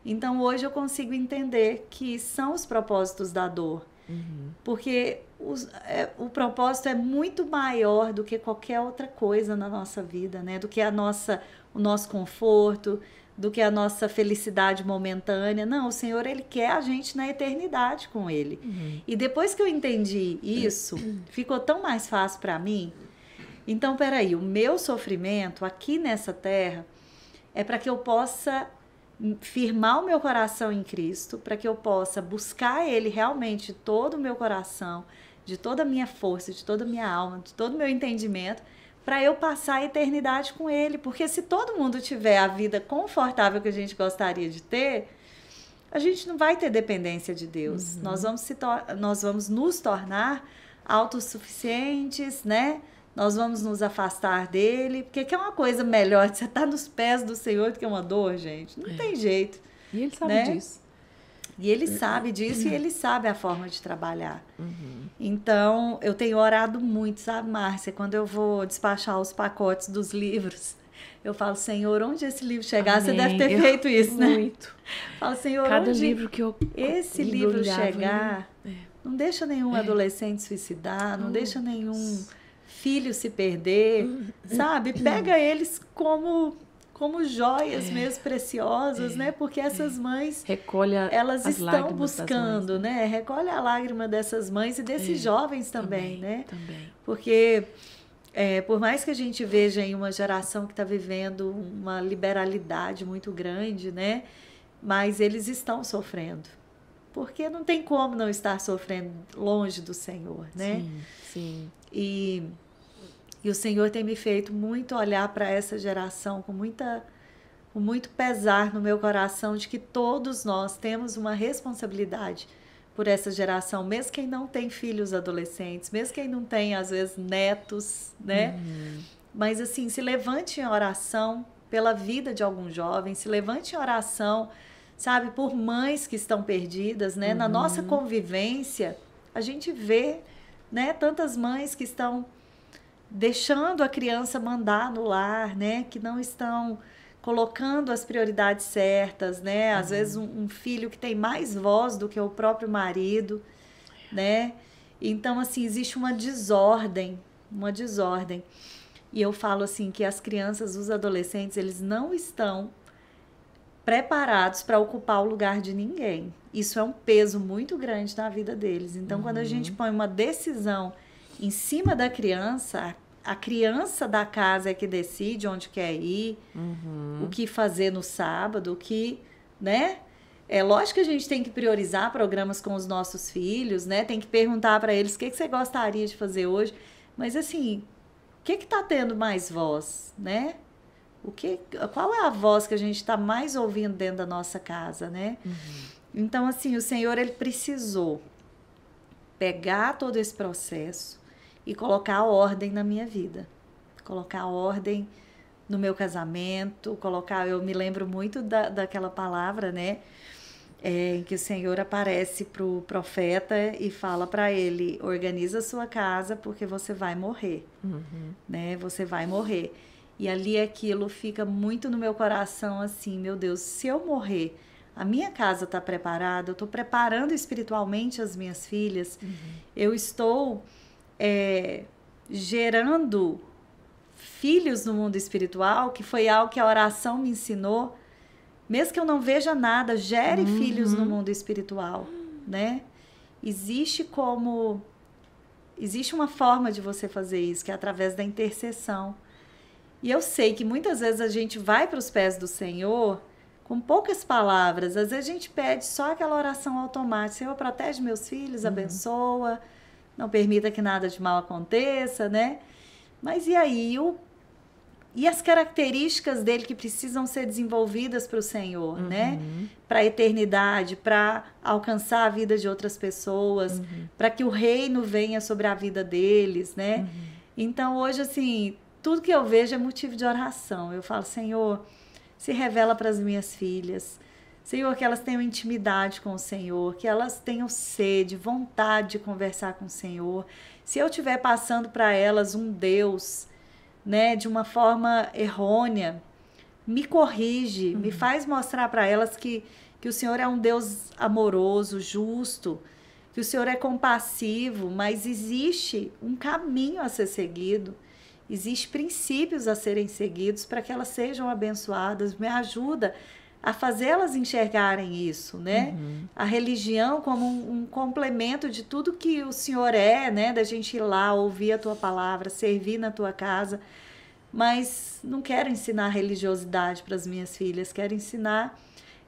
Então hoje eu consigo entender que são os propósitos da dor. Uhum. Porque os, é, o propósito é muito maior do que qualquer outra coisa na nossa vida, né? Do que a nossa, o nosso conforto, do que a nossa felicidade momentânea. Não, o Senhor, Ele quer a gente na eternidade com Ele. Uhum. E depois que eu entendi isso, ficou tão mais fácil para mim. Então, peraí, o meu sofrimento aqui nessa terra é para que eu possa firmar o meu coração em Cristo, para que eu possa buscar Ele realmente todo o meu coração, de toda a minha força, de toda a minha alma, de todo o meu entendimento para eu passar a eternidade com ele. Porque se todo mundo tiver a vida confortável que a gente gostaria de ter, a gente não vai ter dependência de Deus. Uhum. Nós, vamos se nós vamos nos tornar autossuficientes, né? Nós vamos nos afastar dele. Porque que é uma coisa melhor de você estar tá nos pés do Senhor do que uma dor, gente? Não é. tem jeito. E ele sabe né? disso. E ele sabe disso e ele sabe a forma de trabalhar. Uhum. Então, eu tenho orado muito, sabe, Márcia? Quando eu vou despachar os pacotes dos livros, eu falo, Senhor, onde esse livro chegar, Amém. você deve ter eu, feito isso, muito. né? Muito. Falo, Senhor, Cada onde livro que eu esse livro chegar, é. não deixa nenhum é. adolescente suicidar, não, não deixa nenhum filho se perder, uhum. sabe? Pega eles como como joias é. mesmo preciosas, é. né? Porque essas é. mães Recolha elas estão buscando, né? né? Recolhe a lágrima dessas mães e desses é, jovens também, também, né? Também. Porque é, por mais que a gente veja em uma geração que está vivendo uma liberalidade muito grande, né? Mas eles estão sofrendo. Porque não tem como não estar sofrendo longe do Senhor, né? Sim, sim. E e o Senhor tem me feito muito olhar para essa geração com muita com muito pesar no meu coração de que todos nós temos uma responsabilidade por essa geração, mesmo quem não tem filhos adolescentes, mesmo quem não tem às vezes netos, né? Uhum. Mas assim, se levante em oração pela vida de algum jovem, se levante em oração, sabe, por mães que estão perdidas, né? Uhum. Na nossa uhum. convivência, a gente vê, né, tantas mães que estão deixando a criança mandar no lar, né? Que não estão colocando as prioridades certas, né? Às uhum. vezes um, um, filho que tem mais voz do que o próprio marido, né? Então assim existe uma desordem, uma desordem. E eu falo assim que as crianças, os adolescentes, eles não estão preparados para ocupar o lugar de ninguém. Isso é um peso muito grande na vida deles. Então uhum. quando a gente uhum. põe uma decisão em cima da criança, a criança da casa é que decide onde quer ir, uhum. o que fazer no sábado, o que, né? É lógico que a gente tem que priorizar programas com os nossos filhos, né? Tem que perguntar para eles o que, que, você gostaria de fazer hoje. Mas assim, o que está tendo mais voz, né? O que, qual é a voz que a gente está mais ouvindo dentro da nossa casa, né? Uhum. Então assim, o Senhor ele precisou pegar todo esse processo, e colocar ordem na minha vida. Colocar ordem no meu casamento, colocar. Eu me lembro muito da, daquela palavra, né? É, em que o Senhor aparece para o profeta e fala para ele: organiza sua casa porque você vai morrer, uhum. né? Você vai morrer. E ali aquilo fica muito no meu coração assim: meu Deus, se eu morrer, a minha casa está preparada, eu estou preparando espiritualmente as minhas filhas, uhum. eu estou é, gerando filhos no mundo espiritual, que foi algo que a oração me ensinou. Mesmo que eu não veja nada, gere uhum. filhos no mundo espiritual, né? Existe como existe uma forma de você fazer isso, que é através da intercessão. E eu sei que muitas vezes a gente vai para os pés do Senhor com poucas palavras. Às vezes a gente pede só aquela oração automática: Senhor, protege meus filhos, uhum. abençoa não permita que nada de mal aconteça, né? Mas e aí o e as características dele que precisam ser desenvolvidas para o Senhor, uhum. né? Para a eternidade, para alcançar a vida de outras pessoas, uhum. para que o reino venha sobre a vida deles, né? Uhum. Então hoje assim, tudo que eu vejo é motivo de oração. Eu falo, Senhor, se revela para as minhas filhas, Senhor, que elas tenham intimidade com o Senhor, que elas tenham sede, vontade de conversar com o Senhor. Se eu estiver passando para elas um Deus, né, de uma forma errônea, me corrige, uhum. me faz mostrar para elas que, que o Senhor é um Deus amoroso, justo, que o Senhor é compassivo, mas existe um caminho a ser seguido, existem princípios a serem seguidos para que elas sejam abençoadas. Me ajuda a fazê-las enxergarem isso, né? Uhum. A religião como um, um, complemento de tudo que o Senhor é, né? Da gente ir lá, ouvir a tua palavra, servir na tua casa. Mas não quero ensinar religiosidade para as minhas filhas, quero ensinar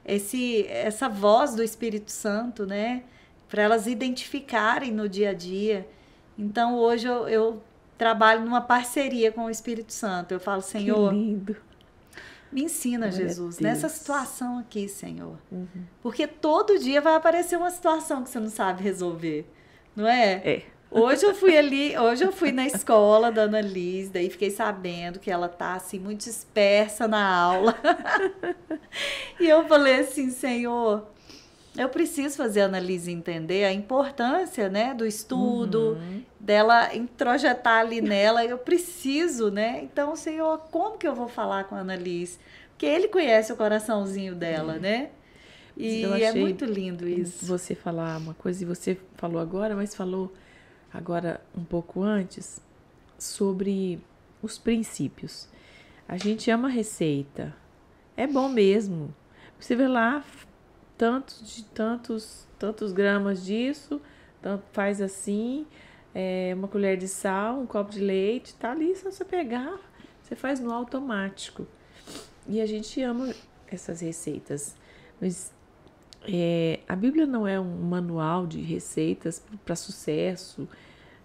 esse, essa voz do Espírito Santo, né? Para elas identificarem no dia a dia. Então hoje eu, eu trabalho numa parceria com o Espírito Santo. Eu falo, Senhor, que lindo. Me ensina, Jesus, nessa situação aqui, Senhor. Uhum. Porque todo dia vai aparecer uma situação que você não sabe resolver, não é? É. Hoje eu fui ali, hoje eu fui na escola da Ana Liz, daí fiquei sabendo que ela tá assim muito dispersa na aula. e eu falei assim, Senhor, eu preciso fazer a Annalise entender a importância, né, do estudo, uhum. dela introjetar ali nela, eu preciso, né? Então, Senhor, como que eu vou falar com a Annalise? Porque ele conhece o coraçãozinho dela, é. né? E é muito lindo isso. Você falar uma coisa e você falou agora, mas falou agora um pouco antes sobre os princípios. A gente ama receita. É bom mesmo. Você vai lá, tantos, tantos, tantos gramas disso, tanto faz assim, é, uma colher de sal, um copo de leite, tá ali, só você pegar, você faz no automático. E a gente ama essas receitas. Mas é, a Bíblia não é um manual de receitas para sucesso.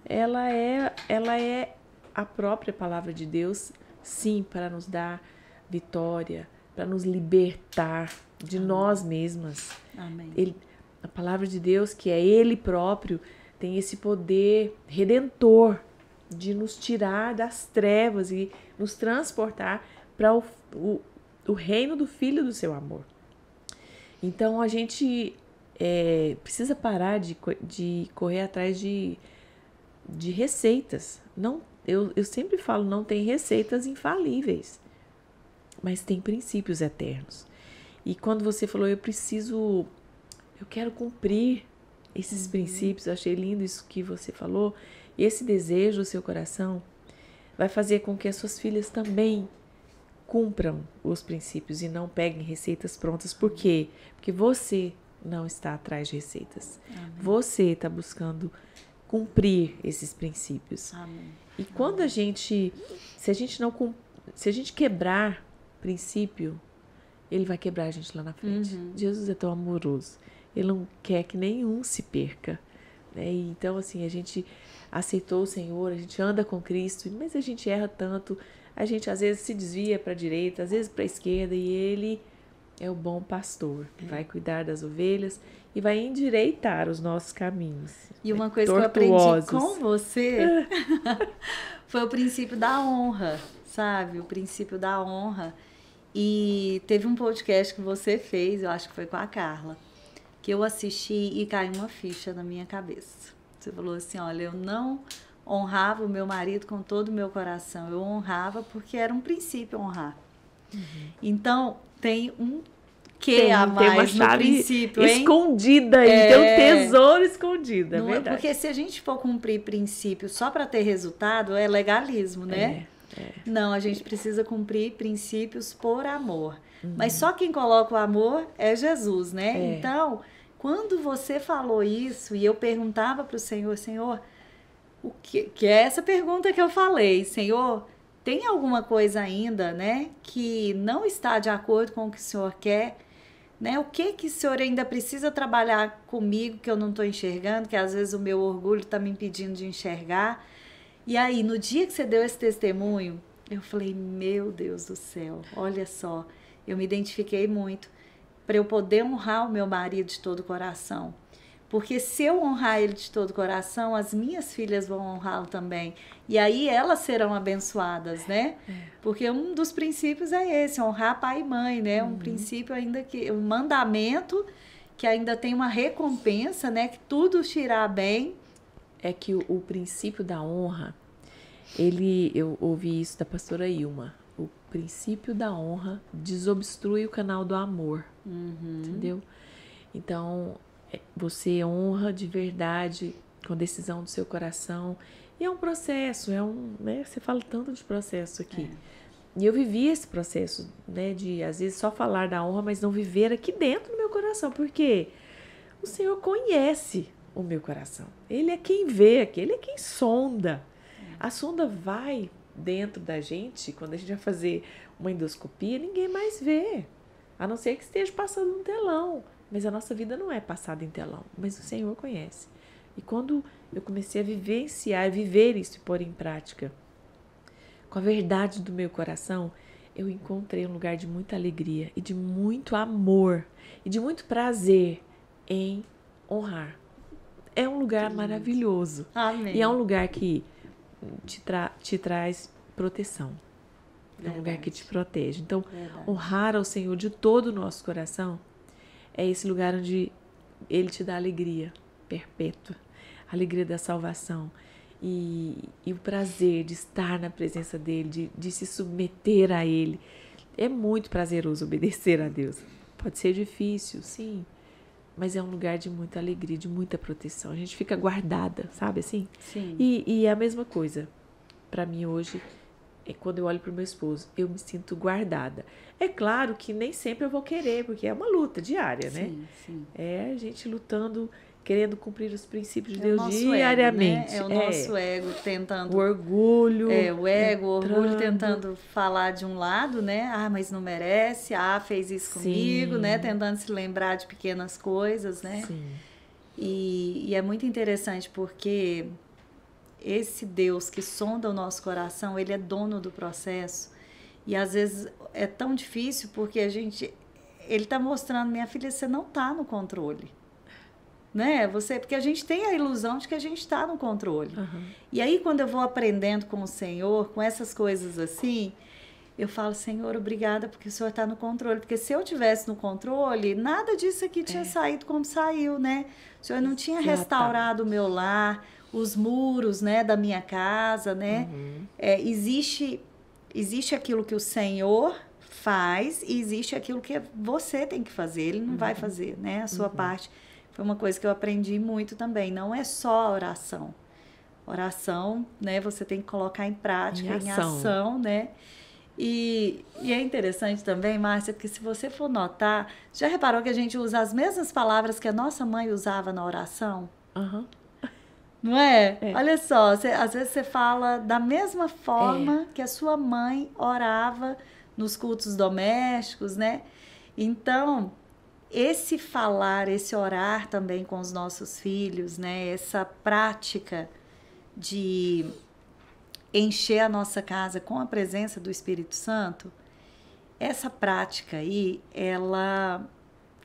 Ela é, ela é a própria palavra de Deus, sim, para nos dar vitória, para nos libertar de Amém. nós mesmas. Amém. Ele, a palavra de Deus, que é Ele próprio, tem esse poder redentor de nos tirar das trevas e nos transportar para o, o, o, reino do Filho do seu amor. Então a gente é, precisa parar de, de correr atrás de, de receitas. Não, eu, eu sempre falo, não tem receitas infalíveis, mas tem princípios eternos. E quando você falou, eu preciso, eu quero cumprir esses uhum. princípios, eu achei lindo isso que você falou. Esse desejo do seu coração vai fazer com que as suas filhas também cumpram os princípios e não peguem receitas prontas. Por quê? Porque você não está atrás de receitas. Amém. Você está buscando cumprir esses princípios. Amém. E quando a gente, se a gente não se a gente quebrar princípio, ele vai quebrar a gente lá na frente. Uhum. Jesus é tão amoroso. Ele não quer que nenhum se perca. Né? então, assim, a gente aceitou o Senhor, a gente anda com Cristo, mas a gente erra tanto. A gente às vezes se desvia para a direita, às vezes para a esquerda, e ele é o bom pastor, é. vai cuidar das ovelhas e vai endireitar os nossos caminhos. E uma coisa tortuosos. que eu aprendi com você foi o princípio da honra, sabe? O princípio da honra e teve um podcast que você fez, eu acho que foi com a Carla, que eu assisti e caiu uma ficha na minha cabeça. Você falou assim: olha, eu não honrava o meu marido com todo o meu coração, eu honrava porque era um princípio honrar. Uhum. Então, tem um que tem, a mais tem uma no princípio, hein? Escondida aí, é... tem um tesouro escondido, é, é? verdade. É, porque se a gente for cumprir princípio só para ter resultado, é legalismo, né? É. É. Não, a gente precisa cumprir princípios por amor. Uhum. Mas só quem coloca o amor é Jesus, né? É. Então, quando você falou isso e eu perguntava para o Senhor, Senhor, o que, que é essa pergunta que eu falei, Senhor, tem alguma coisa ainda, né, que não está de acordo com o que o Senhor quer? Né? O que que o senhor ainda precisa trabalhar comigo que eu não estou enxergando, que às vezes o meu orgulho está me impedindo de enxergar? E aí, no dia que você deu esse testemunho, eu falei: Meu Deus do céu, olha só, eu me identifiquei muito para eu poder honrar o meu marido de todo o coração. Porque se eu honrar ele de todo o coração, as minhas filhas vão honrá-lo também. E aí elas serão abençoadas, né? É. Porque um dos princípios é esse, honrar pai e mãe, né? Um uhum. princípio ainda que um mandamento que ainda tem uma recompensa, né? Que tudo te irá bem é que o, o princípio da honra, ele, eu ouvi isso da pastora Ilma, o princípio da honra desobstrui o canal do amor, uhum. entendeu? Então, é, você honra de verdade com decisão do seu coração. E é um processo, é um, né, você fala tanto de processo aqui. É. E eu vivi esse processo, né, de às vezes só falar da honra, mas não viver aqui dentro do meu coração, porque o Senhor conhece o meu coração. Ele é quem vê, ele é quem sonda. A sonda vai dentro da gente, quando a gente vai fazer uma endoscopia, ninguém mais vê. A não ser que esteja passando um telão. Mas a nossa vida não é passada em telão, mas o Senhor conhece. E quando eu comecei a vivenciar, viver isso e pôr em prática, com a verdade do meu coração, eu encontrei um lugar de muita alegria e de muito amor e de muito prazer em honrar é um lugar maravilhoso. Amém. E é um lugar que te, tra te traz proteção. Verdade. É um lugar que te protege. Então, Verdade. honrar ao Senhor de todo o nosso coração é esse lugar onde Ele te dá alegria perpétua, alegria da salvação. E, e o prazer de estar na presença dele, de, de se submeter a ele. É muito prazeroso obedecer a Deus. Pode ser difícil, sim, mas é um lugar de muita alegria, de muita proteção. A gente fica guardada, sabe assim? Sim. E, e é a mesma coisa para mim hoje. É quando eu olho para o meu esposo, eu me sinto guardada. É claro que nem sempre eu vou querer, porque é uma luta diária, né? Sim, sim. É a gente lutando querendo cumprir os princípios de é Deus diariamente. Ego, né? É o nosso é. ego tentando. O orgulho. É, o ego, entrando. o orgulho tentando falar de um lado, né? Ah, mas não merece, ah, fez isso Sim. comigo, né? Tentando se lembrar de pequenas coisas, né? Sim. E, e é muito interessante porque esse Deus que sonda o nosso coração, ele é dono do processo. E às vezes é tão difícil porque a gente. Ele está mostrando, minha filha, você não está no controle né? Você, porque a gente tem a ilusão de que a gente está no controle. Uhum. E aí quando eu vou aprendendo com o Senhor, com essas coisas assim, eu falo Senhor, obrigada porque o Senhor está no controle, porque se eu tivesse no controle, nada disso aqui tinha é. saído como saiu, né? O Senhor não tinha Exatamente. restaurado o meu lar, os muros, né, da minha casa, né? Uhum. É, existe existe aquilo que o Senhor faz e existe aquilo que você tem que fazer. Ele não uhum. vai fazer, né, a sua uhum. parte foi uma coisa que eu aprendi muito também. Não é só a oração. Oração, né? Você tem que colocar em prática, em ação, em ação né? E, e, é interessante também, Márcia, porque se você for notar, já reparou que a gente usa as mesmas palavras que a nossa mãe usava na oração? Uhum. Não é? é? Olha só, você, às vezes você fala da mesma forma é. que a sua mãe orava nos cultos domésticos, né? Então, esse falar, esse orar também com os nossos filhos, né? Essa prática de encher a nossa casa com a presença do Espírito Santo, essa prática aí, ela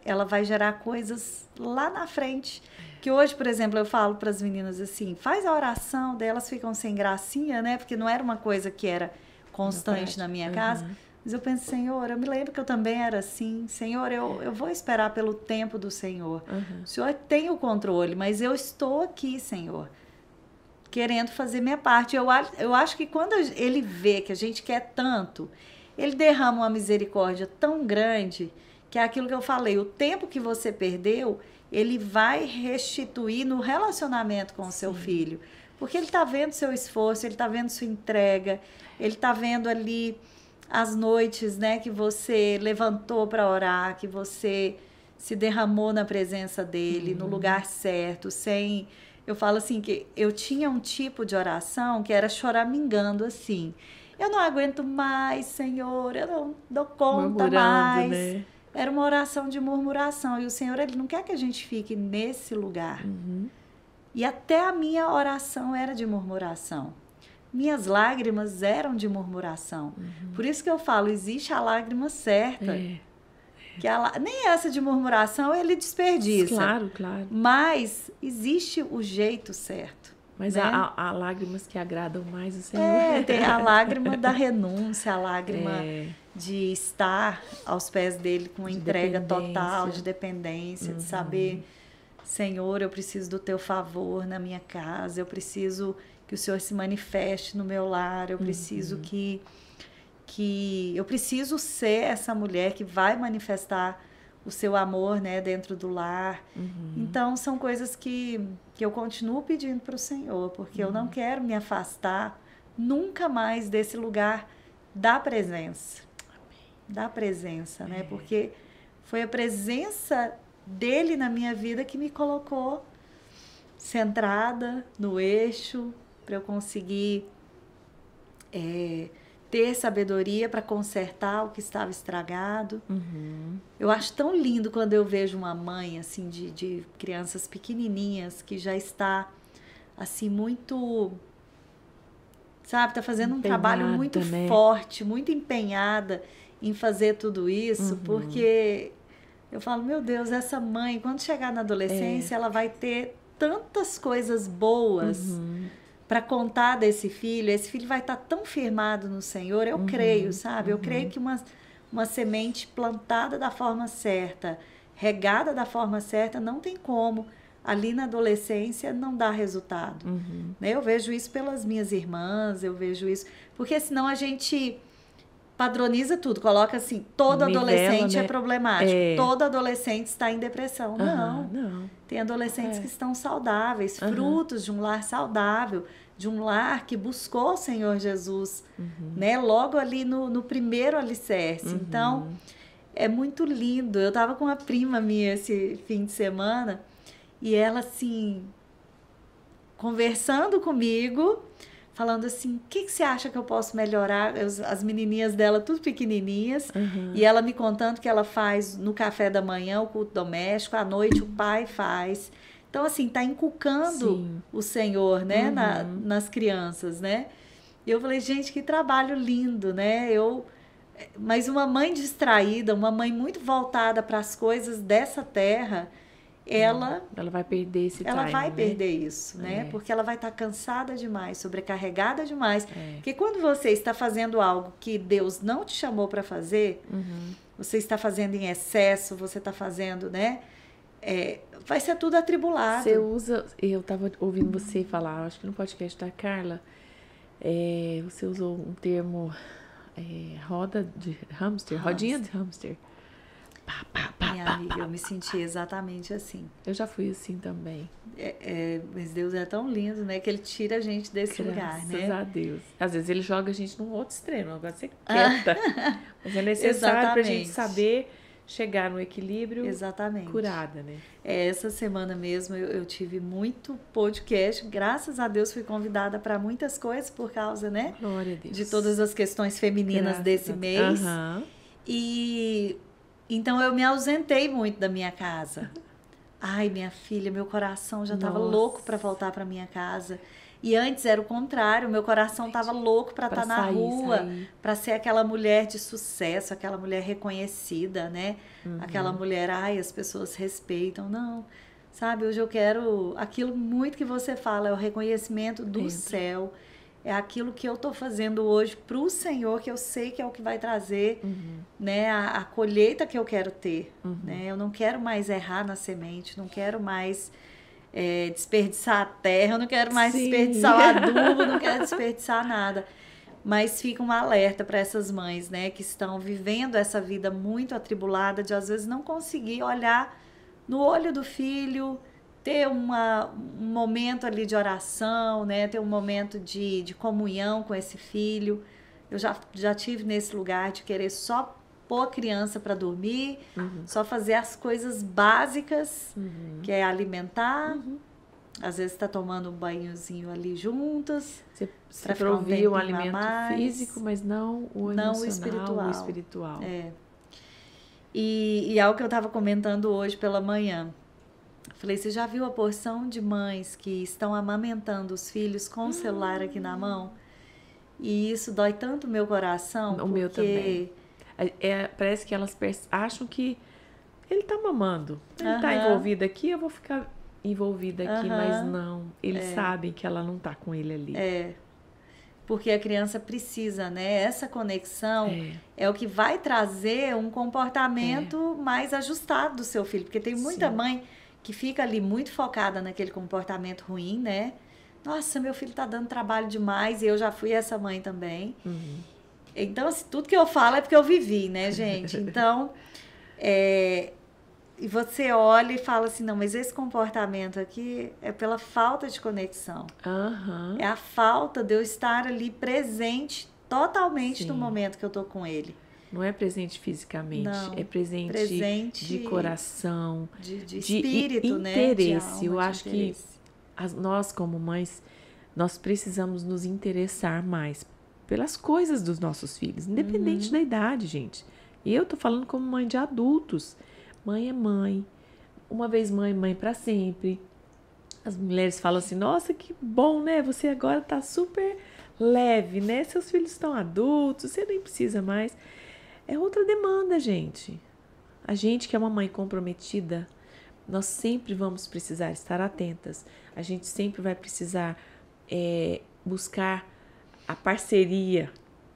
ela vai gerar coisas lá na frente. Que hoje, por exemplo, eu falo para as meninas assim: faz a oração, delas ficam sem gracinha, né? Porque não era uma coisa que era constante na, na minha casa. Uhum. Mas eu penso, Senhor, eu me lembro que eu também era assim. Senhor, eu, eu vou esperar pelo tempo do Senhor. Uhum. O Senhor tem o controle, mas eu estou aqui, Senhor, querendo fazer minha parte. Eu, eu acho que quando Ele vê que a gente quer tanto, Ele derrama uma misericórdia tão grande que é aquilo que eu falei, o tempo que você perdeu, Ele vai restituir no relacionamento com o seu filho. Porque Ele está vendo seu esforço, Ele está vendo sua entrega, Ele está vendo ali as noites, né, que você levantou para orar, que você se derramou na presença dele, uhum. no lugar certo, sem eu falo assim que eu tinha um tipo de oração que era choramingando assim. Eu não aguento mais, Senhor, eu não dou conta mais. Né? Era uma oração de murmuração e o Senhor ele não quer que a gente fique nesse lugar. Uhum. E até a minha oração era de murmuração minhas lágrimas eram de murmuração. Uhum. Por isso que eu falo, existe a lágrima certa. É. é. Que ela nem essa de murmuração ele desperdiça. Claro, claro. Mas existe o jeito certo. Mas né? há, há, lágrimas que agradam mais o Senhor. É, tem a lágrima da renúncia, a lágrima é. de estar aos pés dele com de entrega total, de dependência, uhum. de saber, Senhor, eu preciso do teu favor na minha casa, eu preciso que o Senhor se manifeste no meu lar, eu preciso uhum. que que eu preciso ser essa mulher que vai manifestar o seu amor, né, dentro do lar. Uhum. Então são coisas que que eu continuo pedindo para o Senhor, porque eu não uhum. quero me afastar nunca mais desse lugar da presença. Amém. Da presença, né? É. Porque foi a presença dele na minha vida que me colocou centrada no eixo, para eu conseguir é, ter sabedoria para consertar o que estava estragado. Uhum. Eu acho tão lindo quando eu vejo uma mãe assim de, de crianças pequenininhas que já está assim muito sabe, está fazendo empenhada, um trabalho muito né? forte, muito empenhada em fazer tudo isso, uhum. porque eu falo, meu Deus, essa mãe, quando chegar na adolescência, é. ela vai ter tantas coisas boas. Uhum para contar desse filho, esse filho vai estar tá tão firmado no Senhor, eu uhum, creio, sabe? Eu uhum. creio que uma, uma semente plantada da forma certa, regada da forma certa, não tem como ali na adolescência não dar resultado. Uhum. Né? Eu vejo isso pelas minhas irmãs, eu vejo isso. Porque senão a gente padroniza tudo, coloca assim, todo adolescente é né? é problemático, é. todo adolescente está em depressão. Uhum, não. não. Tem adolescentes é. que estão saudáveis, uhum. frutos de um lar saudável, de um lar que buscou o Senhor Jesus, uhum. né? Logo ali no, no primeiro alicerce. Uhum. Então, é muito lindo. Eu estava com uma prima minha esse fim de semana e ela assim conversando comigo, falando assim: o que, que, você acha que eu posso melhorar? Eu, as menininhas dela, tudo pequenininhas, uhum. e ela me contando que ela faz no café da manhã o culto doméstico, à noite o pai faz. Então, assim, tá inculcando Sim. o Senhor, né, uhum. na, nas crianças, né? E eu falei, gente, que trabalho lindo, né? Eu, eh, mas uma mãe distraída, uma mãe muito voltada para as coisas dessa terra, ela ela vai perder esse ela time, vai né? perder isso né é. porque ela vai estar tá cansada demais sobrecarregada demais é. porque quando você está fazendo algo que Deus não te chamou para fazer uhum. você está fazendo em excesso você está fazendo né é, vai ser tudo atribulado você usa eu estava ouvindo você falar acho que no podcast da Carla é, você usou um termo é, roda de hamster, hamster rodinha de hamster pá, pá, pá, Minha amiga, eu me senti exatamente assim. Eu já fui assim também. É, é, mas Deus é tão lindo, né? Que ele tira a gente desse Graças lugar, né? Graças a Deus. Às vezes ele joga a gente num outro extremo, agora você quieta. mas é necessário pra gente saber chegar no equilíbrio Exatamente. curada, né? É, essa semana mesmo eu, eu, tive muito podcast, graças a Deus fui convidada para muitas coisas por causa, né? Glória a Deus. De todas as questões femininas graças desse mês. Uhum. E então eu me ausentei muito da minha casa. Ai, minha filha, meu coração já estava louco para voltar para minha casa. E antes era o contrário, meu coração estava louco para estar tá na rua, para ser aquela mulher de sucesso, aquela mulher reconhecida, né? Uhum. Aquela mulher, ai, as pessoas respeitam. Não, sabe? Hoje eu quero aquilo muito que você fala, é o reconhecimento do Entra. céu é aquilo que eu estou fazendo hoje para o Senhor, que eu sei que é o que vai trazer uhum. né, a, a, colheita que eu quero ter. Uhum. Né? Eu não quero mais errar na semente, não quero mais é, desperdiçar a terra, não quero mais Sim. desperdiçar o adubo, não quero desperdiçar nada. Mas fica um alerta para essas mães né, que estão vivendo essa vida muito atribulada, de às vezes não conseguir olhar no olho do filho, ter uma, um momento ali de oração, né? Ter um momento de, de comunhão com esse filho. Eu já, já tive nesse lugar de querer só pôr a criança para dormir, uhum. só fazer as coisas básicas, uhum. que é alimentar. Uhum. Às vezes está tomando um banhozinho ali juntas. Para prover um o alimento mais, físico, mas não o não o espiritual. O espiritual. É. E, e é o que eu estava comentando hoje pela manhã. Falei, você já viu a porção de mães que estão amamentando os filhos com o celular aqui na ah. mão? E isso dói tanto o meu coração. O porque... meu também. É, é, parece que elas acham que ele tá mamando. Ele uhum. tá envolvido aqui, eu vou ficar envolvida aqui, uhum. mas não. Eles é. sabem que ela não tá com ele ali. É. Porque a criança precisa, né? Essa conexão é, é o que vai trazer um comportamento é. mais ajustado do seu filho. Porque tem muita Sim. mãe que fica ali muito focada naquele comportamento ruim, né? Nossa, meu filho tá dando trabalho demais e eu já fui essa mãe também. Uhum. Então, assim, tudo que eu falo é porque eu vivi, né, gente? Então, é, e você olha e fala assim, não, mas esse comportamento aqui é pela falta de conexão. Uhum. É a falta de eu estar ali presente totalmente Sim. no momento que eu tô com ele. Não é presente fisicamente, não. é presente, presente, de coração, de, de espírito, né, de interesse. Né? De alma, Eu acho interesse. que as, nós, como mães, nós precisamos nos interessar mais pelas coisas dos nossos filhos, independente uhum. da idade, gente. E eu tô falando como mãe de adultos. Mãe é mãe. Uma vez mãe, mãe para sempre. As mulheres falam assim: "Nossa, que bom, né? Você agora tá super leve, né? Seus filhos estão adultos, você nem precisa mais". É outra demanda, gente. A gente que é uma mãe comprometida, nós sempre vamos precisar estar atentas, a gente sempre vai precisar é, buscar a parceria.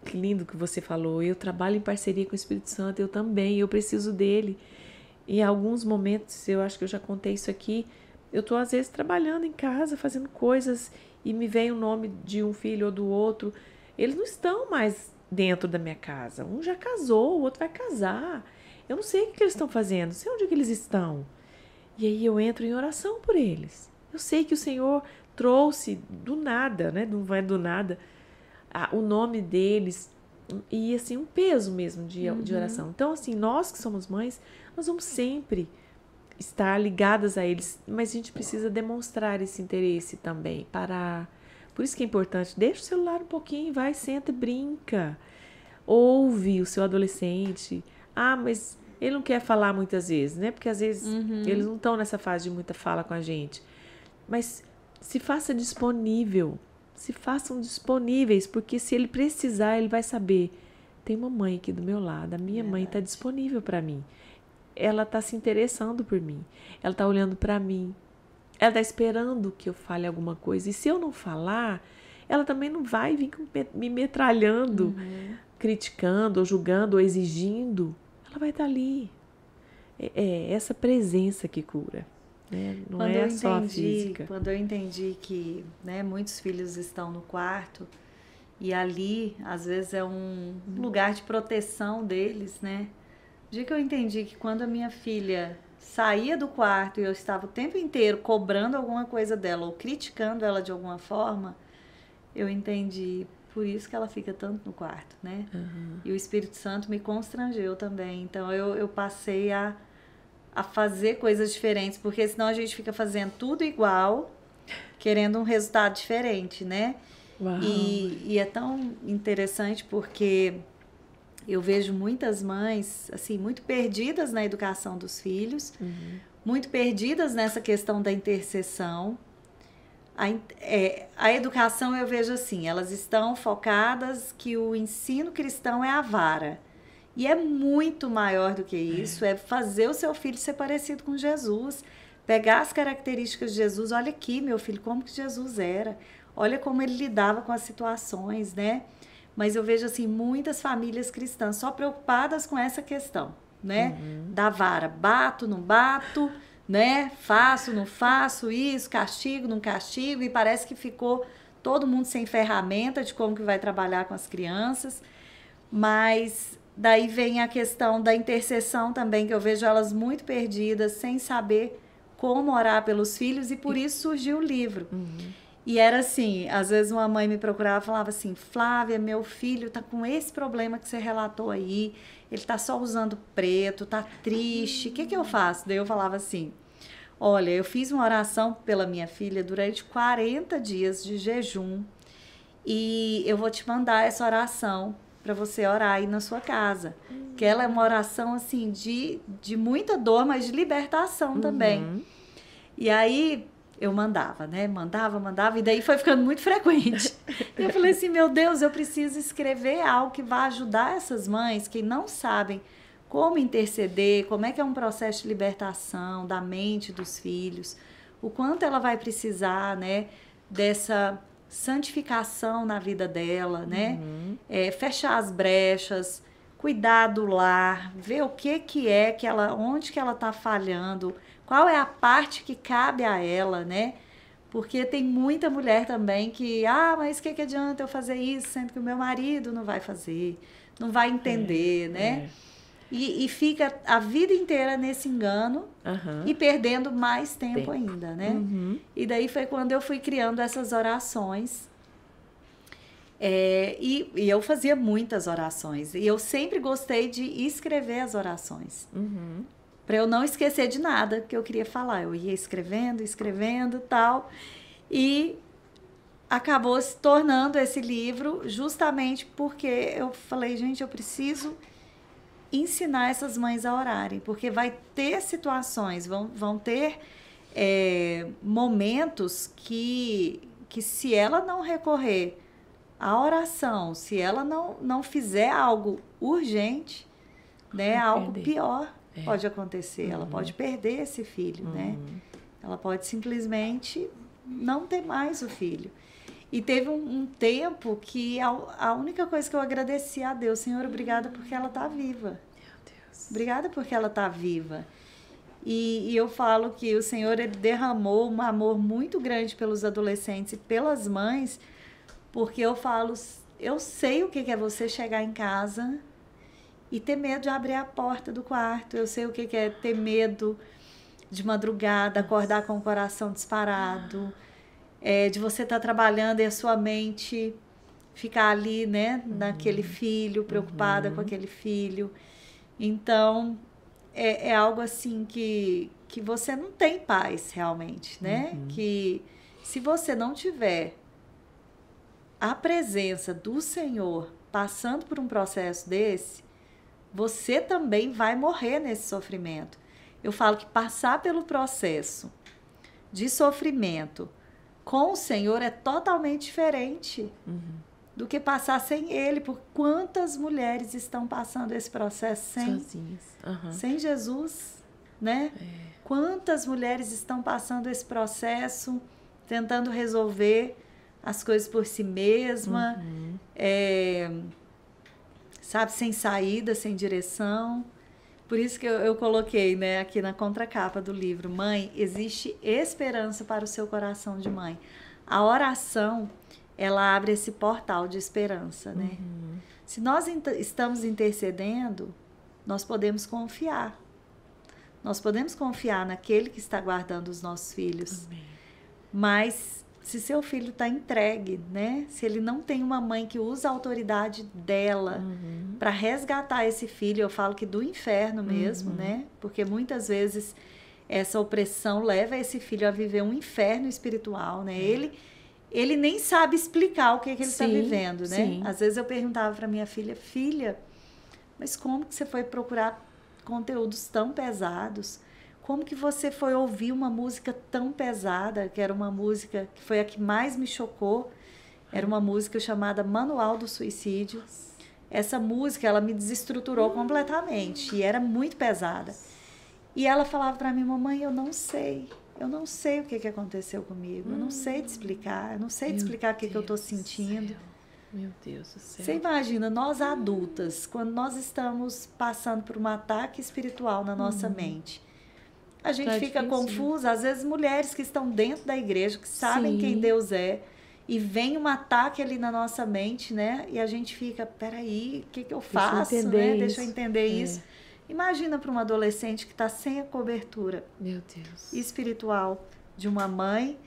Que lindo que você falou. Eu trabalho em parceria com o Espírito Santo, eu também, eu preciso dele. Em alguns momentos, eu acho que eu já contei isso aqui, eu estou às vezes trabalhando em casa, fazendo coisas e me vem o nome de um filho ou do outro. Eles não estão mais dentro da minha casa. Um já casou, o outro vai casar. Eu não sei o que eles estão fazendo, não sei onde que eles estão. E aí eu entro em oração por eles. Eu sei que o Senhor trouxe do nada, né? Não vai do nada a, o nome deles e assim um peso mesmo de, uhum. de oração. Então assim nós que somos mães, nós vamos sempre estar ligadas a eles, mas a gente precisa demonstrar esse interesse também, para por isso que é importante, deixa o celular um pouquinho, vai, senta e brinca. Ouve o seu adolescente. Ah, mas ele não quer falar muitas vezes, né? Porque às vezes uhum. eles não estão nessa fase de muita fala com a gente. Mas se faça disponível. Se façam disponíveis, porque se ele precisar, ele vai saber. Tem uma mãe aqui do meu lado, a minha tá Verdade. mãe está disponível para mim. Ela está se interessando por mim. Ela está olhando para mim. Ela está esperando que eu fale alguma coisa. E se eu não falar, ela também não vai vir me metralhando, uhum. criticando, ou julgando, ou exigindo. Ela vai estar tá ali. É, é, essa presença que cura. Né? Não quando é só entendi, a física. Quando eu entendi que né, muitos filhos estão no quarto e ali, às vezes, é um lugar de proteção deles, né? O dia que eu entendi que quando a minha filha saía do quarto e eu estava o tempo inteiro cobrando alguma coisa dela ou criticando ela de alguma forma, eu entendi. Por isso que ela fica tanto no quarto, né? Uhum. E o Espírito Santo me constrangeu também. Então eu, eu passei a, a fazer coisas diferentes, porque senão a gente fica fazendo tudo igual, querendo um resultado diferente, né? Uau. E, e é tão interessante porque eu vejo muitas mães, assim, muito perdidas na educação dos filhos, uhum. muito perdidas nessa questão da intercessão. A, é, a educação, eu vejo assim, elas estão focadas que o ensino cristão é a vara. E é muito maior do que é. isso, é, é fazer o seu filho ser parecido com Jesus pegar as características de Jesus, olha aqui, meu filho, como que Jesus era, olha como ele lidava com as situações, né? mas eu vejo assim muitas famílias cristãs só preocupadas com essa questão, né? Uhum. Da vara, bato, não bato, né? Faço, não faço isso, castigo, não castigo e parece que ficou todo mundo sem ferramenta de como que vai trabalhar com as crianças. Mas daí vem a questão da intercessão também, que eu vejo elas muito perdidas, sem saber como orar pelos filhos e por isso surgiu o livro. Uhum. E era assim, às vezes uma mãe me procurava e falava assim, Flávia, meu filho tá com esse problema que você relatou aí, ele tá só usando preto, tá triste, o que, que eu faço? Daí eu falava assim, olha, eu fiz uma oração pela minha filha durante 40 dias de jejum e eu vou te mandar essa oração para você orar aí na sua casa. Uhum. Que ela é uma oração assim de, de muita dor, mas de libertação uhum. também. E aí eu mandava, né? Mandava, mandava, e daí foi ficando muito frequente. eu falei assim: meu Deus, eu preciso escrever algo que vá ajudar essas mães que não sabem como interceder, como é que é um processo de libertação da mente dos filhos, o quanto ela vai precisar, né? Dessa santificação na vida dela, né? Uhum. É, fechar as brechas, cuidar do lar, ver o que que é que ela, onde que ela está falhando qual é a parte que cabe a ela, né? Porque tem muita mulher também que, ah, mas o que, que adianta eu fazer isso, sendo que o meu marido não vai fazer, não vai entender, é, né? É. E, e, fica a vida inteira nesse engano uhum. e perdendo mais tempo, tempo. ainda, né? Uhum. E daí foi quando eu fui criando essas orações. É, e, e, eu fazia muitas orações. E eu sempre gostei de escrever as orações. Uhum para eu não esquecer de nada que eu queria falar. Eu ia escrevendo, escrevendo, tal. E acabou se tornando esse livro justamente porque eu falei, gente, eu preciso ensinar essas mães a orarem, porque vai ter situações, vão, vão ter é, momentos que, que se ela não recorrer à oração, se ela não, não fizer algo urgente, né, algo pior é. Pode acontecer, uhum. ela pode uhum. perder esse filho, né? uhum. né? Ela pode simplesmente não ter mais o filho. E teve um, um tempo que a, a, única coisa que eu agradeci a Deus, Senhor, obrigada uhum. porque ela está viva. Meu Deus. Obrigada porque ela está viva. E, e, eu falo que o Senhor ele derramou um amor muito grande pelos adolescentes e pelas mães, porque eu falo, eu sei o que é você chegar em casa e ter medo de abrir a porta do quarto. Eu sei o que, é ter medo de madrugada, acordar com o coração disparado, ah. é, de você estar tá trabalhando e a sua mente ficar ali, né, naquele uhum. filho, preocupada uhum. com aquele filho. Então, é, é, algo assim que, que você não tem paz realmente, né? Uhum. Que se você não tiver a presença do Senhor passando por um processo desse, você também vai morrer nesse sofrimento. Eu falo que passar pelo processo de sofrimento com o Senhor é totalmente diferente uhum. do que passar sem Ele. Por quantas mulheres estão passando esse processo sem, uhum. sem Jesus, né? É. Quantas mulheres estão passando esse processo, tentando resolver as coisas por si mesma, uhum. é, sabe? Sem saída, sem direção. Por isso que eu, eu coloquei, né, aqui na contracapa do livro, mãe, existe esperança para o seu coração de mãe. A oração, ela abre esse portal de esperança, né? Uhum. Se nós estamos intercedendo, nós podemos confiar. Nós podemos confiar naquele que está guardando os nossos filhos. Amém. Mas se seu filho está entregue, né? Se ele não tem uma mãe que usa a autoridade dela uhum. para resgatar esse filho, eu falo que do inferno mesmo, uhum. né? Porque muitas vezes essa opressão leva esse filho a viver um inferno espiritual, né? Uhum. Ele ele nem sabe explicar o que, é que ele está vivendo, né? Sim. Às vezes eu perguntava para minha filha, filha, mas como que você foi procurar conteúdos tão pesados? como que você foi ouvir uma música tão pesada, que era uma música que foi a que mais me chocou, era uma música chamada Manual do Suicídio. Essa música, ela me desestruturou hum. completamente e era muito pesada. E ela falava para mim, mamãe, eu não sei, eu não sei o que, que aconteceu comigo, eu não hum. sei te explicar, eu não sei te explicar o que, que eu estou sentindo. Meu Deus do céu. Você imagina, nós adultas, quando nós estamos passando por um ataque espiritual na nossa uhum. mente, a gente tá fica difícil, né? confusa. Às vezes, mulheres que estão dentro da igreja, que sabem Sim. quem Deus é, e vem um ataque ali na nossa mente, né? E a gente fica, peraí, o que, que eu faço? Deixa eu entender né? isso. Deixa eu entender é. isso. Imagina para um adolescente que está sem a cobertura Meu Deus. espiritual de uma mãe